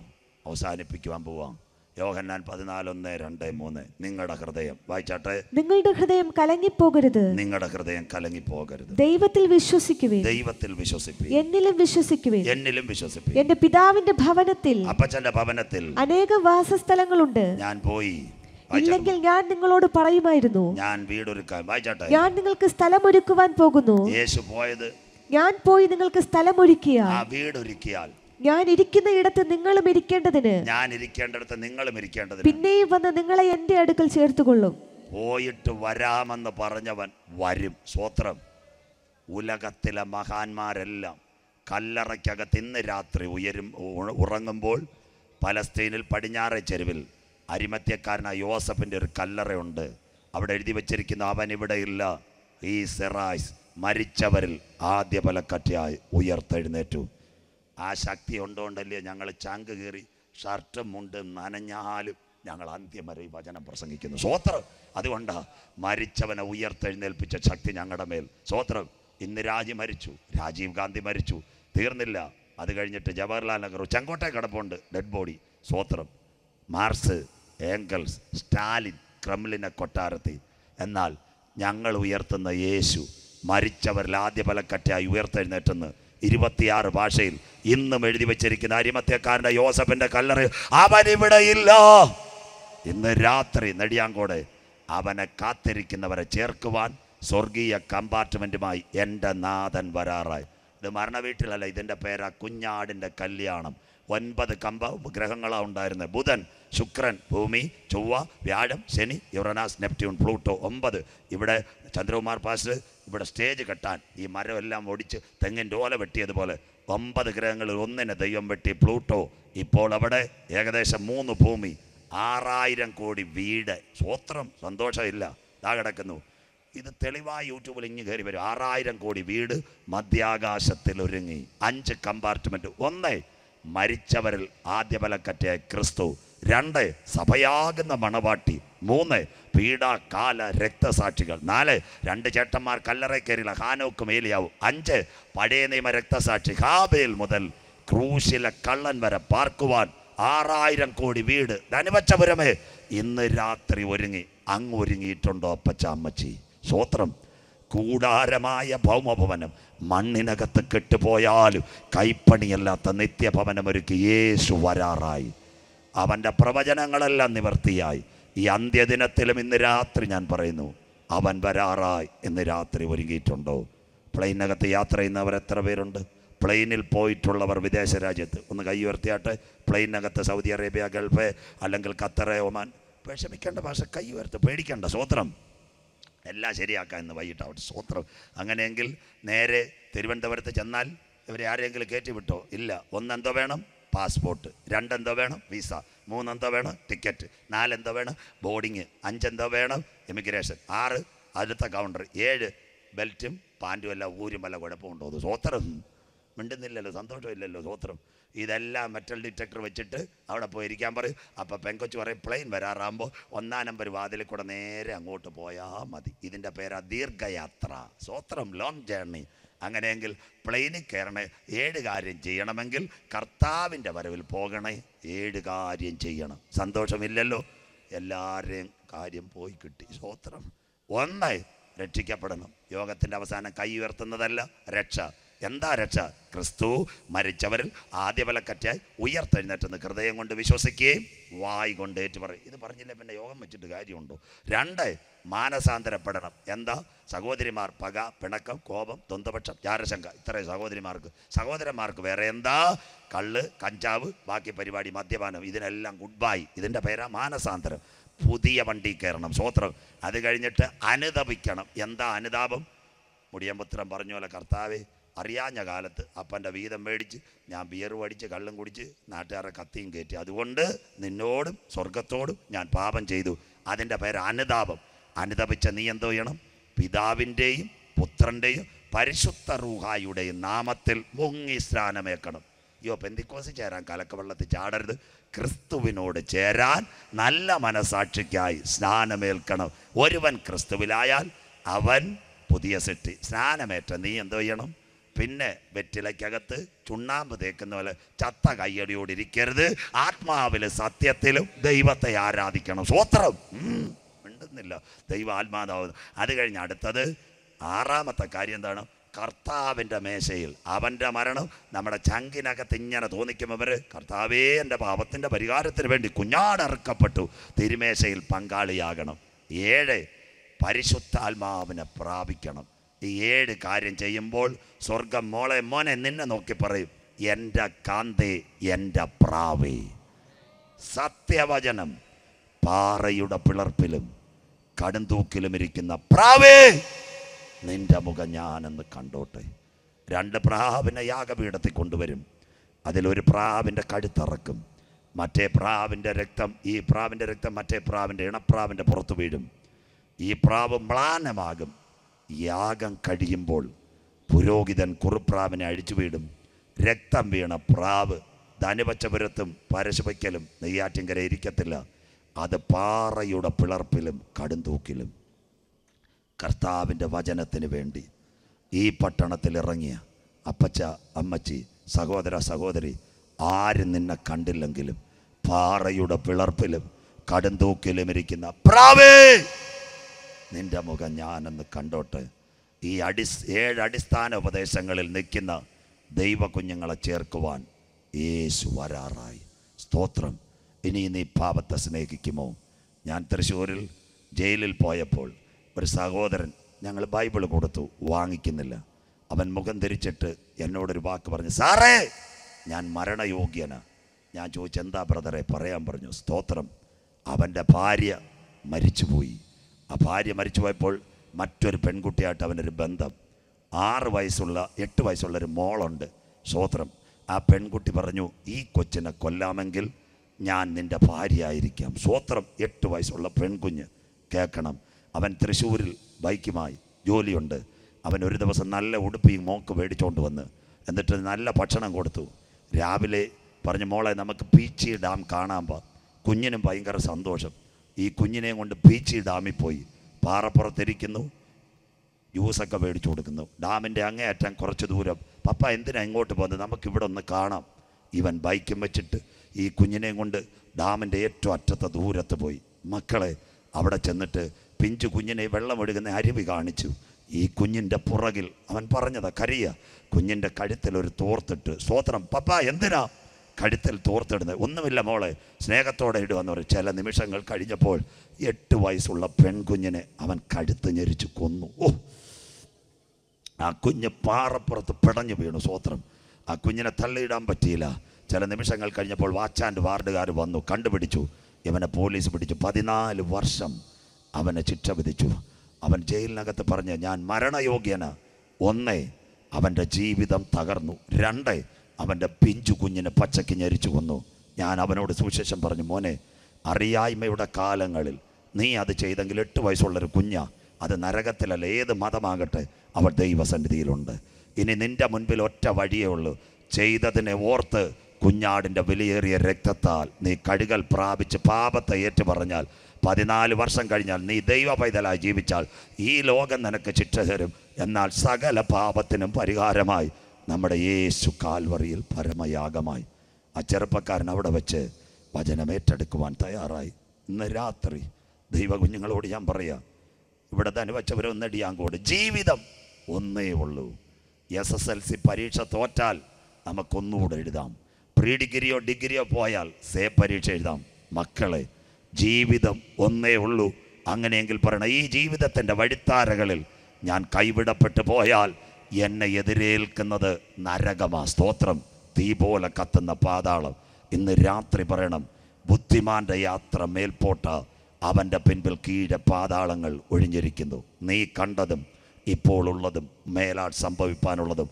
അവസാനിപ്പിക്കുവാൻ പോവാം യോഹന്നാൻ ഒന്ന് രണ്ട് മൂന്ന് നിങ്ങളുടെ ഹൃദയം വായിച്ചാട്ടെ നിങ്ങളുടെ ഹൃദയം കലങ്ങിപ്പോകരുത് നിങ്ങളുടെ ഹൃദയം കലങ്ങിപ്പോകരുത് ദൈവത്തിൽ വിശ്വസിക്കുവേ ദൈവത്തിൽ വിശ്വസിക്കുവേ എന്നിലും വിശ്വസിക്കുവേ എന്നിലും വിശ്വസിക്കുവേ എന്റെ പിതാവിന്റെ ഭവനത്തിൽ അപ്പച്ചന്റെ ഭവനത്തിൽ അനേക വാസസ്ഥലങ്ങളുണ്ട് ഞാൻ പോയി ഇല്ലെങ്കിൽ ഞാൻ നിങ്ങളോട് പറയുമായിരുന്നു ഞാൻ വീടൊരുക്കാൻ വായിച്ചാട്ടെ ഞാൻ നിങ്ങൾക്ക് സ്ഥലം ഒരുക്കുവാൻ പോകുന്നു യേശു പോയത് ഞാൻ പോയി നിങ്ങൾക്ക് സ്ഥലമൊരുക്കിയാൽ ആ വീട് ഒരുക്കിയാൽ ഞാൻ ഇരിക്കുന്ന ഇടത്ത് നിങ്ങളും ഇരിക്കേണ്ടതിന് ഞാൻ ഇരിക്കേണ്ടിടത്ത് നിങ്ങളും ഇരിക്കേണ്ടതിന് പിന്നെയും വന്ന് നിങ്ങളെ എന്റെ അടുക്കൽ ചേർത്തുകൊള്ളും പോയിട്ട് വരാമെന്ന് പറഞ്ഞവൻ വരും സ്വോത്രം ഉലകത്തിലെ മഹാന്മാരെല്ലാം കല്ലറയ്ക്കകത്ത് ഇന്ന് രാത്രി ഉയരും ഉറങ്ങുമ്പോൾ പലസ്തീനിൽ പടിഞ്ഞാറെ ചെരുവിൽ അരിമത്യക്കാരനായ യോസഫിൻ്റെ ഒരു കല്ലറയുണ്ട് അവിടെ എഴുതി വച്ചിരിക്കുന്ന അവൻ ഇവിടെ ഇല്ല ഈ സെറായ്സ് മരിച്ചവരിൽ ആദ്യ പലക്കറ്റയായി ഉയർത്തെഴുന്നേറ്റു ആ ശക്തി ഉണ്ടോണ്ടല്ലേ ഞങ്ങൾ ചാങ്ക് കയറി ഷർട്ടും മുണ്ടും നനഞ്ഞാലും ഞങ്ങൾ അന്ത്യം വരെ ഈ വചനം പ്രസംഗിക്കുന്നു സ്വോത്രം അതുകൊണ്ടാണ് മരിച്ചവനെ ഉയർത്തെഴുന്നേൽപ്പിച്ച ശക്തി ഞങ്ങളുടെ മേൽ സ്വോത്രം ഇന്ന് രാജി മരിച്ചു രാജീവ് ഗാന്ധി മരിച്ചു തീർന്നില്ല അത് കഴിഞ്ഞിട്ട് ജവഹർലാൽ നെഹ്റു ചെങ്കോട്ടെ കിടപ്പുണ്ട് ഡെഡ് ബോഡി സ്വോത്രം മാർസ് ഏങ്കൽസ് സ്റ്റാലിൻ ക്രംലിനെ കൊട്ടാരത്തിൽ എന്നാൽ ഞങ്ങൾ ഉയർത്തുന്ന യേശു മരിച്ചവരിൽ ആദ്യ പലക്കറ്റയായി ഉയർത്തെഴുന്നേറ്റെന്ന് ഇരുപത്തിയാറ് ഭാഷയിൽ ഇന്നും എഴുതി വെച്ചിരിക്കുന്ന അരിമത്യക്കാരൻ്റെ യോസഫിൻ്റെ കല്ലറ് ഇല്ല ഇന്ന് രാത്രി നെടിയാങ്കോടെ അവനെ കാത്തിരിക്കുന്നവരെ ചേർക്കുവാൻ സ്വർഗീയ കമ്പാർട്ട്മെൻറ്റുമായി എൻ്റെ നാഥൻ വരാറായി ഇത് മരണ വീട്ടിലല്ല ഇതിൻ്റെ പേരാ കുഞ്ഞാടിൻ്റെ കല്യാണം ഒൻപത് കമ്പ ഗ്രഹങ്ങളാണ് ഉണ്ടായിരുന്നത് ബുധൻ ശുക്രൻ ഭൂമി ചൊവ്വ വ്യാഴം ശനി യുറനാസ് നെപ്റ്റ്യൂൺ പ്ലൂട്ടോ ഒമ്പത് ഇവിടെ ചന്ദ്രകുമാർ പാസ് ഇവിടെ സ്റ്റേജ് കെട്ടാൻ ഈ മരമെല്ലാം ഒടിച്ച് തെങ്ങിൻ്റെ ഓല വെട്ടിയതുപോലെ ഒമ്പത് ഗ്രഹങ്ങളിൽ ഒന്നിനെ ദൈവം വെട്ടി പ്ലൂട്ടോ ഇപ്പോൾ അവിടെ ഏകദേശം മൂന്ന് ഭൂമി ആറായിരം കോടി വീട് സ്വോത്രം സന്തോഷമില്ല ഇതാ കിടക്കുന്നു ഇത് തെളിവായി യൂട്യൂബിൽ ഇങ്ങ് കയറി വരും ആറായിരം കോടി വീട് മധ്യാകാശത്തിൽ ഒരുങ്ങി അഞ്ച് കമ്പാർട്ട്മെൻറ്റ് ഒന്ന് മരിച്ചവരിൽ ആദ്യ ബലക്കറ്റയായ ക്രിസ്തു രണ്ട് സഭയാകുന്ന മണവാട്ടി മൂന്ന് പീഡ കാല രക്തസാക്ഷികൾ നാല് രണ്ട് ചേട്ടന്മാർ കല്ലറ കയറിയില്ല ഹാനോക്കും ഏലിയാവും അഞ്ച് പഴയ നിയമ രക്തസാക്ഷി ഹാബേൽ മുതൽ ക്രൂശിലെ കള്ളൻ വരെ പാർക്കുവാൻ ആറായിരം കോടി വീട് ധനുവച്ചപുരമേ ഇന്ന് രാത്രി ഒരുങ്ങി അങ്ങ് ഒരുങ്ങിയിട്ടുണ്ടോ അപ്പച്ച അമ്മച്ചി സ്വോത്രം കൂടാരമായ ഭൗമഭവനം മണ്ണിനകത്ത് കെട്ടുപോയാലും കൈപ്പണിയല്ലാത്ത നിത്യഭവനം ഒരുക്കി യേശു വരാറായി അവൻ്റെ പ്രവചനങ്ങളെല്ലാം നിവർത്തിയായി ഈ അന്ത്യദിനത്തിലും ഇന്ന് രാത്രി ഞാൻ പറയുന്നു അവൻ വരാറായി ഇന്ന് രാത്രി ഒരുങ്ങിയിട്ടുണ്ടോ പ്ലെയിനകത്ത് യാത്ര ചെയ്യുന്നവർ എത്ര പേരുണ്ട് പ്ലെയിനിൽ പോയിട്ടുള്ളവർ വിദേശ രാജ്യത്ത് ഒന്ന് കൈ ഉയർത്തിയാട്ടെ പ്ലെയിനകത്ത് സൗദി അറേബ്യ ഗൾഫ് അല്ലെങ്കിൽ ഖത്തർ ഒമാൻ വിഷമിക്കേണ്ട ഭാഷ കൈ ഉയർത്ത് പേടിക്കേണ്ട സ്വത്രം എല്ലാം ശരിയാക്കാം ഇന്ന് വൈകിട്ടാവട്ടെ സ്വത്രം അങ്ങനെയെങ്കിൽ നേരെ തിരുവനന്തപുരത്ത് ചെന്നാൽ ഇവരെ ആരെങ്കിലും കയറ്റി വിട്ടോ ഇല്ല ഒന്നെന്തോ വേണം പാസ്പോർട്ട് രണ്ടെന്താ വേണം വിസ മൂന്നെന്താ വേണം ടിക്കറ്റ് നാലെന്താ വേണം ബോർഡിങ് അഞ്ചെന്താ വേണം എമിഗ്രേഷൻ ആറ് അടുത്ത കൗണ്ടർ ഏഴ് ബെൽറ്റും പാൻറ്റും എല്ലാം ഊരും വല്ല കുഴപ്പമുണ്ടോ അത് സ്വോത്രം മിണ്ടുന്നില്ലല്ലോ സന്തോഷമില്ലല്ലോ സ്വോത്രം ഇതെല്ലാം മെറ്റൽ ഡിറ്റക്ടർ വെച്ചിട്ട് അവിടെ പോയി ഇരിക്കാൻ പറയും അപ്പോൾ പെങ്കൊച്ച് പറയും പ്ലെയിൻ വരാറാകുമ്പോൾ ഒന്നാം നമ്പർ വാതിലിൽ കൂടെ നേരെ അങ്ങോട്ട് പോയാൽ മതി ഇതിൻ്റെ പേരാ ദീർഘയാത്ര സ്വോത്രം ലോങ് ജേർണി അങ്ങനെയെങ്കിൽ പ്ലെയിനിൽ കയറണേ ഏഴ് കാര്യം ചെയ്യണമെങ്കിൽ കർത്താവിൻ്റെ വരവിൽ പോകണേ ഏഴ് കാര്യം ചെയ്യണം സന്തോഷമില്ലല്ലോ എല്ലാവരുടെയും കാര്യം പോയി കിട്ടി സ്വോത്രം ഒന്നായി രക്ഷിക്കപ്പെടണം യോഗത്തിൻ്റെ അവസാനം കൈ ഉയർത്തുന്നതല്ല രക്ഷ എന്താ രക്ഷ ക്രിസ്തു മരിച്ചവരിൽ ആദ്യവലക്കറ്റായി ഉയർത്തെഴുന്നേറ്റെന്ന് ഹൃദയം കൊണ്ട് വിശ്വസിക്കുകയും വായി കൊണ്ട് ഏറ്റു പറയും ഇത് പറഞ്ഞില്ലേ പിന്നെ യോഗം വെച്ചിട്ട് കാര്യമുണ്ടോ രണ്ട് മാനസാന്തരപ്പെടണം എന്താ സഹോദരിമാർ പക പിണക്കം കോപം ദ്വന്ദ്പക്ഷം ജാരശങ്ക ഇത്രയും സഹോദരിമാർക്ക് സഹോദരന്മാർക്ക് വേറെ എന്താ കള്ള് കഞ്ചാവ് ബാക്കി പരിപാടി മദ്യപാനം ഇതിനെല്ലാം ഗുഡ് ബൈ ഇതിൻ്റെ പേരാ മാനസാന്തരം പുതിയ വണ്ടി കയറണം സ്വോത്രം അത് കഴിഞ്ഞിട്ട് അനുതപിക്കണം എന്താ അനുതാപം മുടിയമ്പുത്രം പറഞ്ഞ പോലെ കർത്താവേ അറിയാഞ്ഞ കാലത്ത് അപ്പൻ്റെ വീതം മേടിച്ച് ഞാൻ ബിയർ മേടിച്ച് കള്ളും കുടിച്ച് നാട്ടുകാരെ കത്തിയും കയറ്റി അതുകൊണ്ട് നിന്നോടും സ്വർഗത്തോടും ഞാൻ പാപം ചെയ്തു അതിൻ്റെ പേര് അനുതാപം അനുതപിച്ച നീ എന്തോ ചെയ്യണം പിതാവിൻ്റെയും പുത്രൻ്റെയും പരിശുദ്ധ റൂഹായുടെയും നാമത്തിൽ മുങ്ങി സ്നാനമേക്കണം അയ്യോ പെന്തിക്കോസി ചേരാൻ കലക്കവെള്ളത്തിൽ ചാടരുത് ക്രിസ്തുവിനോട് ചേരാൻ നല്ല മനസാക്ഷിക്കായി സ്നാനമേൽക്കണം ഒരുവൻ ക്രിസ്തുവിലായാൽ അവൻ പുതിയ സെറ്റ് സ്നാനമേറ്റ നീ എന്തോ ചെയ്യണം പിന്നെ വെറ്റിലയ്ക്കകത്ത് ചുണ്ണാമ്പ് തേക്കുന്ന പോലെ ചത്ത കയ്യടിയോട് ഇരിക്കരുത് ആത്മാവിൽ സത്യത്തിലും ദൈവത്തെ ആരാധിക്കണം സ്വോത്രം മിണ്ടുന്നില്ല ദൈവ ആത്മാതാവ് അത് കഴിഞ്ഞ് അടുത്തത് ആറാമത്തെ കാര്യം എന്താണ് കർത്താവിൻ്റെ മേശയിൽ അവൻ്റെ മരണം നമ്മുടെ ചങ്കിനകത്ത് ഇങ്ങനെ തോന്നിക്കുമ്പോൾ കർത്താവേ എൻ്റെ പാപത്തിൻ്റെ പരിഹാരത്തിന് വേണ്ടി കുഞ്ഞാടറുക്കപ്പെട്ടു തിരുമേശയിൽ പങ്കാളിയാകണം ഏഴ് പരിശുദ്ധാത്മാവിനെ പ്രാപിക്കണം ഈ ഏഴ് കാര്യം ചെയ്യുമ്പോൾ സ്വർഗം മോളെ മോനെ നിന്നെ നോക്കി പറയും എൻ്റെ കാന്തേ എൻ്റെ പ്രാവേ സത്യവചനം പാറയുടെ പിളർപ്പിലും തൂക്കിലും ഇരിക്കുന്ന പ്രാവേ നിന്റെ മുഖം ഞാനെന്ന് കണ്ടോട്ടെ രണ്ട് പ്രാവിനെ യാഗപീഠത്തിൽ കൊണ്ടുവരും അതിലൊരു പ്രാവിൻ്റെ കഴുത്തിറക്കും മറ്റേ പ്രാവിൻ്റെ രക്തം ഈ പ്രാവിൻ്റെ രക്തം മറ്റേ പ്രാവിൻ്റെ ഇണപ്രാവിൻ്റെ പുറത്ത് വീഴും ഈ പ്രാവ് മ്ലാനമാകും യാഗം കഴിയുമ്പോൾ പുരോഹിതൻ കുറുപ്രാവിനെ അഴിച്ചുവിടും രക്തം വീണ പ്രാവ് ധനുപച്ചപുരത്തും പരശുവയ്ക്കലും നെയ്യാറ്റിങ്കര ഇരിക്കത്തില്ല അത് പാറയുടെ പിളർപ്പിലും കടുന്തൂക്കിലും കർത്താവിൻ്റെ വചനത്തിന് വേണ്ടി ഈ പട്ടണത്തിൽ ഇറങ്ങിയ അപ്പച്ച അമ്മച്ചി സഹോദര സഹോദരി ആരും നിന്നെ കണ്ടില്ലെങ്കിലും പാറയുടെ പിളർപ്പിലും കടുന്തൂക്കിലും ഇരിക്കുന്ന പ്രാവേ നിൻ്റെ മുഖം ഞാനെന്ന് കണ്ടോട്ട് ഈ അടി ഏഴ് അടിസ്ഥാന ഉപദേശങ്ങളിൽ നിൽക്കുന്ന ദൈവ കുഞ്ഞുങ്ങളെ ചേർക്കുവാൻ യേശു വരാറായി സ്തോത്രം ഇനി നീ പാപത്തെ സ്നേഹിക്കുമോ ഞാൻ തൃശ്ശൂരിൽ ജയിലിൽ പോയപ്പോൾ ഒരു സഹോദരൻ ഞങ്ങൾ ബൈബിൾ കൊടുത്തു വാങ്ങിക്കുന്നില്ല അവൻ മുഖം തിരിച്ചിട്ട് എന്നോടൊരു വാക്ക് പറഞ്ഞു സാറേ ഞാൻ മരണയോഗ്യനാണ് ഞാൻ ചോദിച്ചെന്താ എന്താ ബ്രദറെ പറയാൻ പറഞ്ഞു സ്തോത്രം അവൻ്റെ ഭാര്യ മരിച്ചുപോയി ആ ഭാര്യ മരിച്ചു പോയപ്പോൾ മറ്റൊരു പെൺകുട്ടിയായിട്ട് അവനൊരു ബന്ധം ആറ് വയസ്സുള്ള എട്ട് വയസ്സുള്ള ഒരു മോളുണ്ട് സ്വോത്രം ആ പെൺകുട്ടി പറഞ്ഞു ഈ കൊച്ചിനെ കൊല്ലാമെങ്കിൽ ഞാൻ നിൻ്റെ ഭാര്യയായിരിക്കാം സ്വോത്രം എട്ട് വയസ്സുള്ള പെൺകുഞ്ഞ് കേൾക്കണം അവൻ തൃശ്ശൂരിൽ ബൈക്കുമായി ജോലിയുണ്ട് അവൻ ഒരു ദിവസം നല്ല ഉടുപ്പ് മോക്ക് മേടിച്ചുകൊണ്ട് വന്ന് എന്നിട്ട് നല്ല ഭക്ഷണം കൊടുത്തു രാവിലെ പറഞ്ഞു മോളെ നമുക്ക് പീച്ചി ഡാം കാണാൻ പാ കുഞ്ഞിനും ഭയങ്കര സന്തോഷം ഈ കുഞ്ഞിനെ കൊണ്ട് ബീച്ചിൽ ഡാമിൽ പോയി പാറപ്പുറത്തിരിക്കുന്നു ജ്യൂസൊക്കെ മേടിച്ചു കൊടുക്കുന്നു ഡാമിൻ്റെ അങ്ങേയറ്റം കുറച്ച് ദൂരം പപ്പ എന്തിനാ ഇങ്ങോട്ട് പോകുന്നത് നമുക്കിവിടെ ഒന്ന് കാണാം ഇവൻ ബൈക്കും വെച്ചിട്ട് ഈ കുഞ്ഞിനെയും കൊണ്ട് ഡാമിൻ്റെ ഏറ്റവും അറ്റത്ത് ദൂരത്ത് പോയി മക്കളെ അവിടെ ചെന്നിട്ട് പിഞ്ചു കുഞ്ഞിനെ വെള്ളമൊഴുകുന്ന അരുവി കാണിച്ചു ഈ കുഞ്ഞിൻ്റെ പുറകിൽ അവൻ പറഞ്ഞതാ കരിയ കുഞ്ഞിൻ്റെ കഴുത്തിൽ ഒരു തോർത്തിട്ട് സ്തോത്രം പപ്പ എന്തിനാ കഴുത്തിൽ തോർത്തിടുന്നത് ഒന്നുമില്ല മോളെ സ്നേഹത്തോടെ ഇടുവെന്ന് പറയും ചില നിമിഷങ്ങൾ കഴിഞ്ഞപ്പോൾ എട്ട് വയസ്സുള്ള പെൺകുഞ്ഞിനെ അവൻ കഴുത്ത് ഞെരിച്ച് കൊന്നു ഓ ആ കുഞ്ഞ് പാറപ്പുറത്ത് പിടഞ്ഞു വീണു സ്വോത്രം ആ കുഞ്ഞിനെ തള്ളിയിടാൻ പറ്റിയില്ല ചില നിമിഷങ്ങൾ കഴിഞ്ഞപ്പോൾ വാച്ച് ആൻഡ് വാർഡുകാർ വന്നു കണ്ടുപിടിച്ചു ഇവനെ പോലീസ് പിടിച്ചു പതിനാല് വർഷം അവനെ ശിക്ഷ വിധിച്ചു അവൻ ജയിലിനകത്ത് പറഞ്ഞ് ഞാൻ മരണയോഗ്യന ഒന്നേ അവൻ്റെ ജീവിതം തകർന്നു രണ്ട് അവൻ്റെ പിഞ്ചു കുഞ്ഞിനെ പച്ചയ്ക്ക് ഞെരിച്ചു കൊന്നു ഞാൻ അവനോട് സുവിശേഷം പറഞ്ഞു മോനെ അറിയായ്മയുടെ കാലങ്ങളിൽ നീ അത് ചെയ്തെങ്കിൽ എട്ട് വയസ്സുള്ളൊരു കുഞ്ഞാ അത് നരകത്തിലല്ല ഏത് മതമാകട്ടെ അവൾ ദൈവസന്നിധിയിലുണ്ട് ഇനി നിൻ്റെ മുൻപിൽ ഒറ്റ വഴിയേ ഉള്ളൂ ചെയ്തതിനെ ഓർത്ത് കുഞ്ഞാടിൻ്റെ വിലയേറിയ രക്തത്താൽ നീ കഴുകൽ പ്രാപിച്ച് പാപത്തെ ഏറ്റു പറഞ്ഞാൽ പതിനാല് വർഷം കഴിഞ്ഞാൽ നീ ദൈവ പൈതലായി ജീവിച്ചാൽ ഈ ലോകം നിനക്ക് ശിക്ഷ തരും എന്നാൽ സകല പാപത്തിനും പരിഹാരമായി നമ്മുടെ യേശു കാൽവറിയിൽ പരമയാഗമായി ആ ചെറുപ്പക്കാരൻ അവിടെ വെച്ച് വചനമേറ്റെടുക്കുവാൻ തയ്യാറായി ഇന്ന് രാത്രി ദൈവകുഞ്ഞുങ്ങളോട് ഞാൻ പറയാം ഇവിടെ തന്നെ കൂടെ ജീവിതം ഒന്നേ ഉള്ളൂ എസ് എസ് എൽ സി പരീക്ഷ തോറ്റാൽ നമുക്കൊന്നുകൂടെ എഴുതാം പ്രീ ഡിഗ്രിയോ ഡിഗ്രിയോ പോയാൽ സേ പരീക്ഷ എഴുതാം മക്കളെ ജീവിതം ഒന്നേ ഉള്ളൂ അങ്ങനെയെങ്കിൽ പറയണം ഈ ജീവിതത്തിൻ്റെ വഴിത്താരകളിൽ ഞാൻ കൈവിടപ്പെട്ടു പോയാൽ എന്നെ എതിരേൽക്കുന്നത് നരകമാ സ്തോത്രം തീ പോലെ കത്തുന്ന പാതാളം ഇന്ന് രാത്രി പറയണം ബുദ്ധിമാന്റെ യാത്ര മേൽപോട്ട അവൻ്റെ പിൻപിൽ കീഴെ പാതാളങ്ങൾ ഒഴിഞ്ഞിരിക്കുന്നു നീ കണ്ടതും ഇപ്പോൾ ഉള്ളതും മേലാൾ സംഭവിപ്പാനുള്ളതും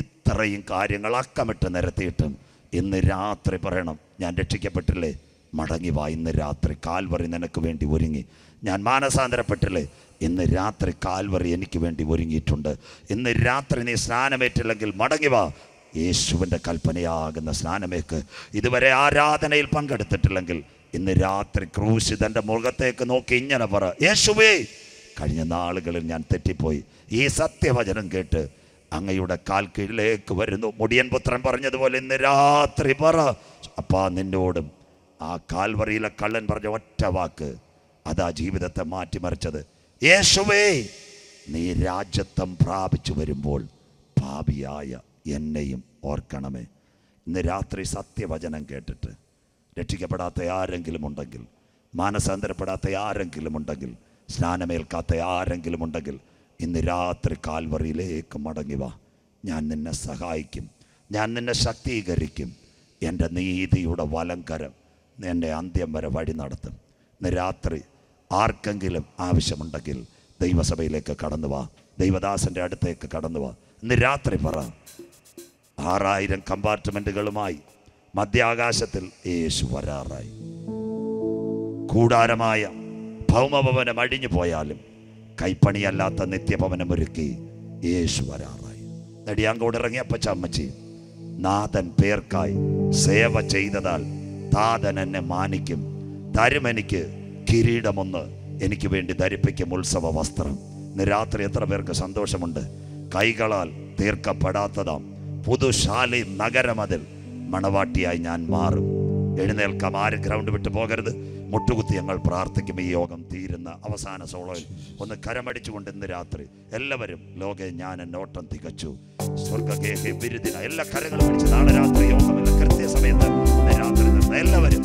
ഇത്രയും കാര്യങ്ങൾ അക്കമിട്ട് നിരത്തിയിട്ടും ഇന്ന് രാത്രി പറയണം ഞാൻ രക്ഷിക്കപ്പെട്ടില്ലേ മടങ്ങി വാ ഇന്ന് രാത്രി കാൽവറി നിനക്ക് വേണ്ടി ഒരുങ്ങി ഞാൻ മാനസാന്തരപ്പെട്ടില്ലേ ഇന്ന് രാത്രി കാൽവറി എനിക്ക് വേണ്ടി ഒരുങ്ങിയിട്ടുണ്ട് ഇന്ന് രാത്രി നീ സ്നാനമേറ്റില്ലെങ്കിൽ മടങ്ങി വാ യേശുവിൻ്റെ കൽപ്പനയാകുന്ന സ്നാനമേക്ക് ഇതുവരെ ആരാധനയിൽ പങ്കെടുത്തിട്ടില്ലെങ്കിൽ ഇന്ന് രാത്രി തൻ്റെ മുഖത്തേക്ക് നോക്കി ഇങ്ങനെ പറ യേശുവേ കഴിഞ്ഞ നാളുകളിൽ ഞാൻ തെറ്റിപ്പോയി ഈ സത്യവചനം കേട്ട് അങ്ങയുടെ കാൽ കീഴിലേക്ക് വരുന്നു മുടിയൻ പുത്രൻ പറഞ്ഞതുപോലെ ഇന്ന് രാത്രി പറ അപ്പാ നിന്നോടും ആ കാൽവറിയിലെ കള്ളൻ പറഞ്ഞ ഒറ്റ വാക്ക് അതാ ജീവിതത്തെ മാറ്റിമറിച്ചത് യേശുവേ നീ രാജ്യത്വം പ്രാപിച്ചു വരുമ്പോൾ ഭാവിയായ എന്നെയും ഓർക്കണമേ ഇന്ന് രാത്രി സത്യവചനം കേട്ടിട്ട് രക്ഷിക്കപ്പെടാത്ത ആരെങ്കിലും ഉണ്ടെങ്കിൽ മാനസാന്തരപ്പെടാത്ത ആരെങ്കിലും ഉണ്ടെങ്കിൽ സ്നാനമേൽക്കാത്ത ആരെങ്കിലും ഉണ്ടെങ്കിൽ ഇന്ന് രാത്രി കാൽവറിയിലേക്ക് മടങ്ങി വാ ഞാൻ നിന്നെ സഹായിക്കും ഞാൻ നിന്നെ ശക്തീകരിക്കും എൻ്റെ നീതിയുടെ വലങ്കരം എൻ്റെ അന്ത്യം വരെ വഴി നടത്തും ഇന്ന് രാത്രി ആർക്കെങ്കിലും ആവശ്യമുണ്ടെങ്കിൽ ദൈവസഭയിലേക്ക് കടന്നു വാ ദൈവദാസൻ്റെ അടുത്തേക്ക് കടന്നു വാ ഇന്ന് രാത്രി പറ ആറായിരം കമ്പാർട്ട്മെൻറ്റുകളുമായി മധ്യാകാശത്തിൽ യേശു വരാറായി കൂടാരമായ ഭൗമഭവനം അടിഞ്ഞു പോയാലും കൈപ്പണിയല്ലാത്ത നിത്യഭവനം ഒരുക്കി യേശു വരാറായി നെടിയാങ്കോട് അപ്പച്ച അമ്മച്ചി നാഥൻ പേർക്കായി സേവ ചെയ്തതാൽ താതൻ എന്നെ മാനിക്കും തരുമെനിക്ക് കിരീടമൊന്ന് എനിക്ക് വേണ്ടി ധരിപ്പിക്കും ഉത്സവ വസ്ത്രം ഇന്ന് രാത്രി എത്ര പേർക്ക് സന്തോഷമുണ്ട് കൈകളാൽ തീർക്കപ്പെടാത്തതാം പുതുശാലി നഗരം അതിൽ മണവാട്ടിയായി ഞാൻ മാറും എഴുന്നേൽക്കാം ആരും ഗ്രൗണ്ട് വിട്ട് പോകരുത് മുട്ടുകുത്തി ഞങ്ങൾ പ്രാർത്ഥിക്കും ഈ യോഗം തീരുന്ന അവസാന സോളോയിൽ ഒന്ന് കരമടിച്ചുകൊണ്ട് ഇന്ന് രാത്രി എല്ലാവരും ലോകെ ഞാൻ നോട്ടം തികച്ചു എല്ലാ കരങ്ങളും പിടിച്ച് നാളെ രാത്രി യോഗം എന്ന കൃത്യസമയത്ത് രാത്രി എല്ലാവരും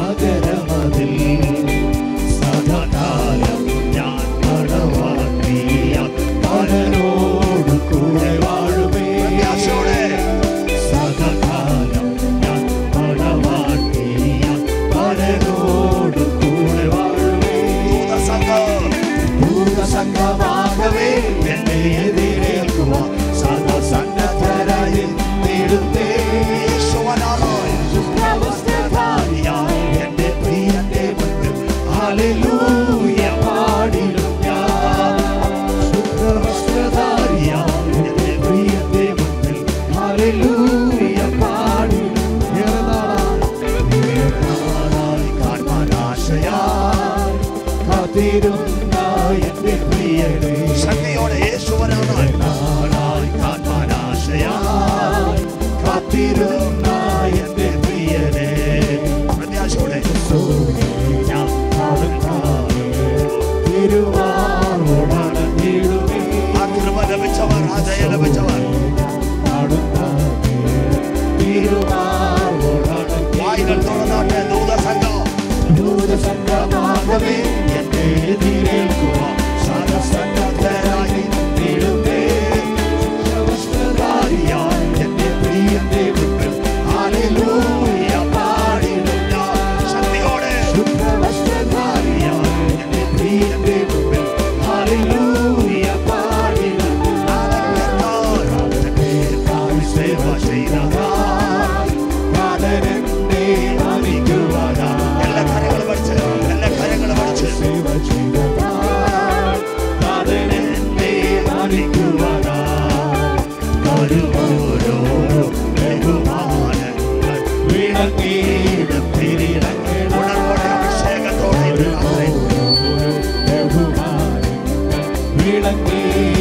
为了你。